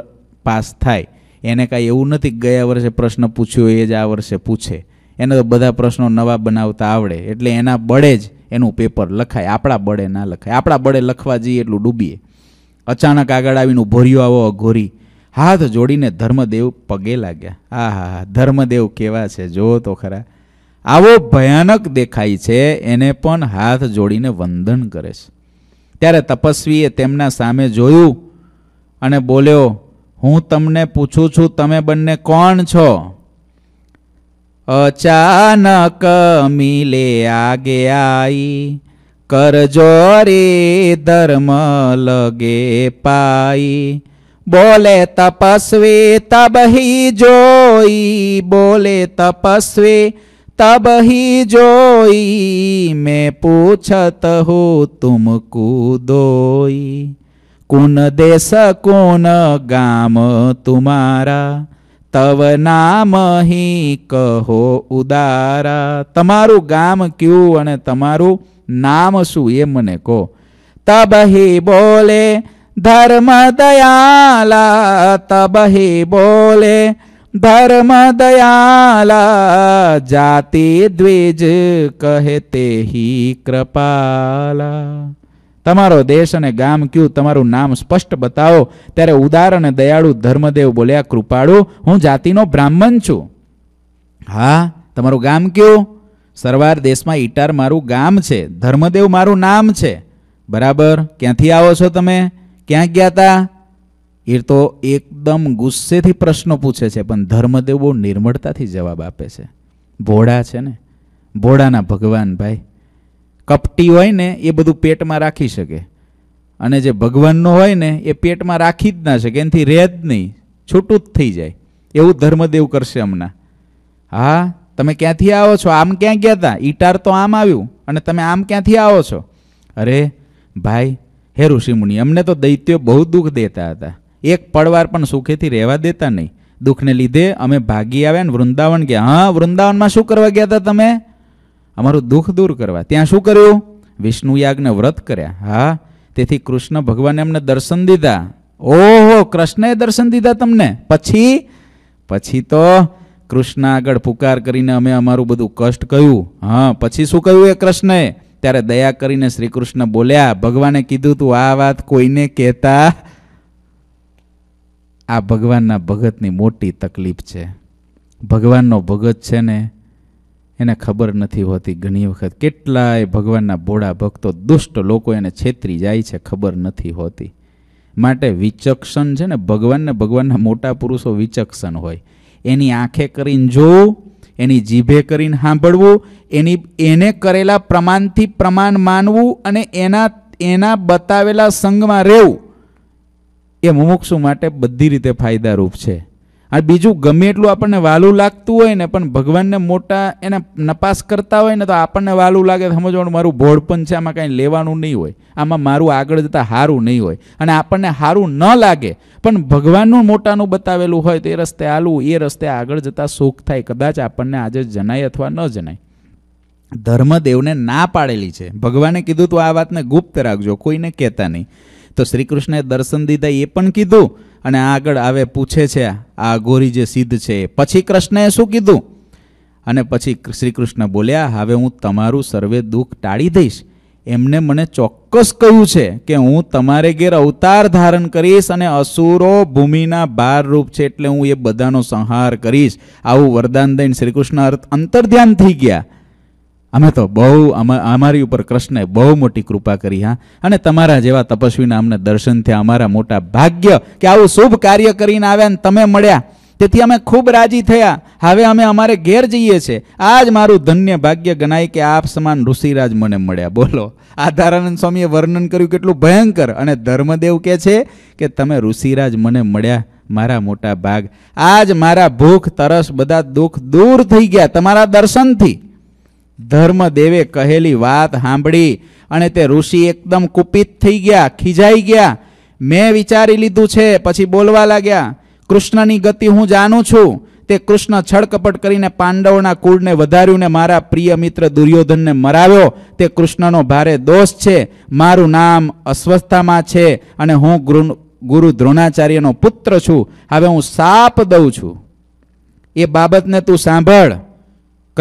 પાસ થાય એને કાંઈ એવું નથી ગયા વર્ષે પ્રશ્ન પૂછ્યો એ જ આ વર્ષે પૂછે એને તો બધા પ્રશ્નો નવા બનાવતા આવડે એટલે એના બળે જ એનું પેપર લખાય આપણા બળે ના લખાય આપણા બળે લખવા જઈએ એટલું ડૂબીએ અચાનક આગળ આવીને ભોર્યો આવો અઘોરી હાથ જોડીને ધર્મદેવ પગે લાગ્યા આ હા હા ધર્મદેવ કેવા છે જો તો ખરા આવો ભયાનક દેખાય છે એને પણ હાથ જોડીને વંદન કરે છે ત્યારે તપસ્વીએ તેમના સામે જોયું અને બોલ્યો હું તમને પૂછું છું તમે બંને કોણ છો અચાનક મિલે આગે આઈ કરજો રે ધર્મ લગે પાઈ બોલે તપસ્વી તબહી જોઈ બોલે તપસ્વી તબહી જોઈ મેં પૂછત હું તુમ દોઈ કુન દેશ કુન ગામ તુમારા તવ નામ હી કહો ઉદારા તમારું ગામ કયું અને તમારું નામ શું એ મને કહો તબહી બોલે ધર્મ દયાલા તબ બોલે ધર્મ દયાલા જાતિ દ્વિજ કહે તે હી કૃપાલા તમારો દેશ અને ગામ કયું તમારું નામ સ્પષ્ટ બતાવો ત્યારે ઉદાર અને દયાળુ ધર્મદેવ બોલ્યા કૃપાળુ હું જાતિનો બ્રાહ્મણ છું હા તમારું ગામ કયું સરવાર દેશમાં ઈટાર મારું ગામ છે ધર્મદેવ મારું નામ છે બરાબર ક્યાંથી આવો છો તમે ક્યાં ગયા હતા એ તો એકદમ ગુસ્સેથી પ્રશ્નો પૂછે છે પણ ધર્મદેવ બહુ નિર્મળતાથી જવાબ આપે છે ભોળા છે ને ભોળાના ભગવાન ભાઈ કપટી હોય ને એ બધું પેટમાં રાખી શકે અને જે ભગવાનનો હોય ને એ પેટમાં રાખી જ ના શકે એનાથી રહે જ નહીં છૂટું જ થઈ જાય એવું ધર્મદેવ કરશે હમણાં હા તમે ક્યાંથી આવો છો આમ ક્યાં ગયા હતા ઈટાર તો આમ આવ્યું અને તમે આમ ક્યાંથી આવો છો અરે ભાઈ હે ઋષિમુનિ અમને તો દૈત્યો બહુ દુઃખ દેતા હતા એક પડવાર પણ સુખેથી રહેવા દેતા નહીં દુઃખને લીધે અમે ભાગી આવ્યા ને વૃંદાવન ગયા હા વૃંદાવનમાં શું કરવા ગયા હતા તમે અમારું દુઃખ દૂર કરવા ત્યાં શું કર્યું વિષ્ણુ યાજ્ઞ વ્રત કર્યા હા તેથી કૃષ્ણ ભગવાને અમને દર્શન દીધા ઓહો કૃષ્ણએ દર્શન દીધા તમને પછી પછી તો કૃષ્ણ આગળ પુકાર કરીને અમે અમારું બધું કષ્ટ કહ્યું હા પછી શું કહ્યું એ કૃષ્ણએ ત્યારે દયા કરીને શ્રીકૃષ્ણ બોલ્યા ભગવાને કીધું તું આ વાત કોઈને કહેતા આ ભગવાનના ભગતની મોટી તકલીફ છે ભગવાનનો ભગત છે ને એને ખબર નથી હોતી ઘણી વખત કેટલાય ભગવાનના ભોળા ભક્તો દુષ્ટ લોકો એને છેતરી જાય છે ખબર નથી હોતી માટે વિચક્ષણ છે ને ભગવાનને ભગવાનના મોટા પુરુષો વિચક્ષણ હોય એની આંખે કરીને જોવું એની જીભે કરીને સાંભળવું એની એને કરેલા પ્રમાણથી પ્રમાણ માનવું અને એના એના બતાવેલા સંઘમાં રહેવું એ મુમુક્ષુ માટે બધી રીતે ફાયદારૂપ છે આ બીજું ગમે એટલું આપણને વાલું લાગતું હોય ને પણ ભગવાનને મોટા એને નપાસ કરતા હોય ને તો આપણને વાલું લાગે સમજવાનું મારું ભોળપણ છે આમાં કાંઈ લેવાનું નહીં હોય આમાં મારું આગળ જતાં સારું નહીં હોય અને આપણને સારું ન લાગે પણ ભગવાનનું મોટાનું બતાવેલું હોય તો એ રસ્તે આલું એ રસ્તે આગળ જતાં સુખ થાય કદાચ આપણને આજે જણાય અથવા ન જણાય ધર્મદેવને ના પાડેલી છે ભગવાને કીધું તો આ વાતને ગુપ્ત રાખજો કોઈને કહેતા નહીં તો શ્રી કૃષ્ણે દર્શન દીધા એ પણ કીધું અને આગળ આવે પૂછે છે આ ગોરી જે સિદ્ધ છે પછી કૃષ્ણએ શું કીધું અને પછી શ્રી કૃષ્ણ બોલ્યા હવે હું તમારું સર્વે દુઃખ ટાળી દઈશ એમને મને ચોક્કસ કહ્યું છે કે હું તમારે ઘેર અવતાર ધારણ કરીશ અને અસુરો ભૂમિના ભાર રૂપ છે એટલે હું એ બધાનો સંહાર કરીશ આવું વરદાન દઈને શ્રીકૃષ્ણ અંતર્ધ્યાન થઈ ગયા અમે તો બહુ અમારી ઉપર કૃષ્ણે બહુ મોટી કૃપા કરી હા અને તમારા જેવા તપસ્વીના અમને દર્શન થયા અમારા મોટા ભાગ્ય કે આવું શુભ કાર્ય કરીને આવ્યા ને તમે મળ્યા તેથી અમે ખૂબ રાજી થયા હવે અમે અમારે ઘેર જઈએ છીએ આ જ મારું ધન્ય ભાગ્ય ગણાય કે આપ સમાન ઋષિરાજ મને મળ્યા બોલો આધારાનંદ સ્વામીએ વર્ણન કર્યું કેટલું ભયંકર અને ધર્મદેવ કહે છે કે તમે ઋષિરાજ મને મળ્યા મારા મોટા ભાગ આજ મારા ભૂખ તરસ બધા દુઃખ દૂર થઈ ગયા તમારા દર્શનથી ધર્મદેવે કહેલી વાત સાંભળી અને તે ઋષિ એકદમ કુપિત થઈ ગયા ખીજાઈ ગયા મેં વિચારી લીધું છે પછી બોલવા લાગ્યા કૃષ્ણની ગતિ હું જાણું છું તે કૃષ્ણ છળકપટ કરીને પાંડવોના કુળને વધાર્યું ને મારા પ્રિય મિત્ર દુર્યોધનને મરાવ્યો તે કૃષ્ણનો ભારે દોષ છે મારું નામ અસ્વસ્થામાં છે અને હું ગુરુ દ્રોણાચાર્યનો પુત્ર છું હવે હું સાપ દઉં છું એ બાબતને તું સાંભળ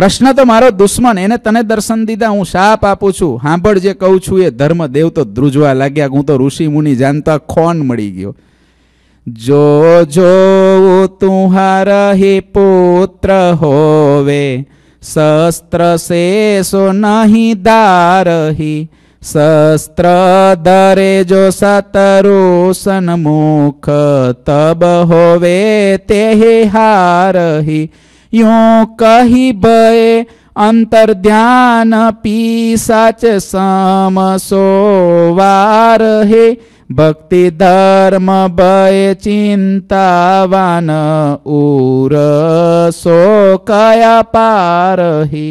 કૃષ્ણ તો મારો દુશ્મન એને તને દર્શન દીધા હું શાપ આપું છું સાંભળ જે કહું છું એ ધર્મ દેવ તો ધ્રુજવા લાગ્યા હું તો ઋષિ મુનિ જાણતા ખોન મળી ગયો જો જો તું હાર હે પુત્ર હોવે શસ્ત્ર શેષો નહીં દારહી શસ્ત્ર દરે જો સતરોસન મુખ તબ હોવે તે હારહી યો કહી ભય અંતર ધ્યાન પી સાચ સમસો વાર હે ભક્તિ ધર્મ ભય ચિંતાવાન ઉર સો કયા પાર હે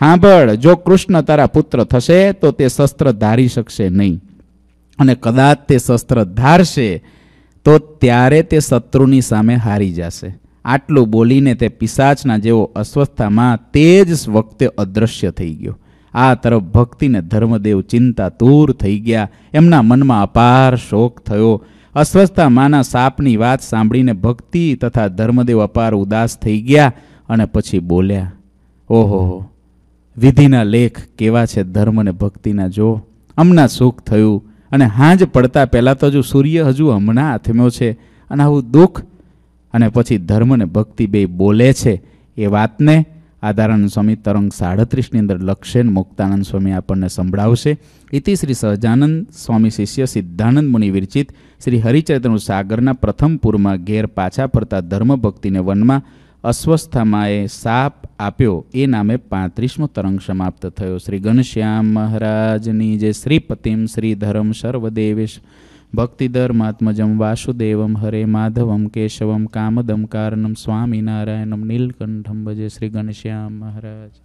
હાંભળ જો કૃષ્ણ તારા પુત્ર થશે તો તે શસ્ત્ર ધારી શકશે નહીં અને કદાચ તે શસ્ત્ર ધારશે તો ત્યારે તે શત્રુની સામે હારી જશે આટલું બોલીને તે પિશાચના જેવો અસ્વસ્થામાં તે જ વખતે અદૃશ્ય થઈ ગયો આ તરફ ભક્તિને ધર્મદેવ ચિંતા દૂર થઈ ગયા એમના મનમાં અપાર શોક થયો અસ્વસ્થા માના સાપની વાત સાંભળીને ભક્તિ તથા ધર્મદેવ અપાર ઉદાસ થઈ ગયા અને પછી બોલ્યા ઓહો વિધિના લેખ કેવા છે ધર્મ અને ભક્તિના જો હમણાં સુખ થયું અને હાંજ પડતા પહેલાં તો હજુ સૂર્ય હજુ હમણાં આથમ્યો છે અને આવું દુઃખ અને પછી ધર્મ ને ભક્તિ બે બોલે છે એ વાતને આદારાનંદ સ્વામી તરંગ સાડત્રીસની અંદર લક્ષેન મુક્તાનંદ સ્વામી આપણને સંભળાવશે ઇતિ શ્રી સહજાનંદ સ્વામી શિષ્ય સિદ્ધાનંદ મુનિ વિરચિત શ્રી હરિચરિત્રનું સાગરના પ્રથમ પૂરમાં ઘેર પાછા ફરતા ધર્મભક્તિને વનમાં અસ્વસ્થમાએ સાપ આપ્યો એ નામે પાંત્રીસમો તરંગ સમાપ્ત થયો શ્રી ઘનશ્યામ મહારાજની જે શ્રીપતિમ શ્રી ધર્મ સર્વદેવેશ ભક્તિદર્માત્મજમ વાસુદેવમ હરે માધવમ કેશવમ કામદમ કારણમ સ્વામિનારાયણમ નીલકંઠમ ભજે શ્રી ગણશ્યામ મહારાજ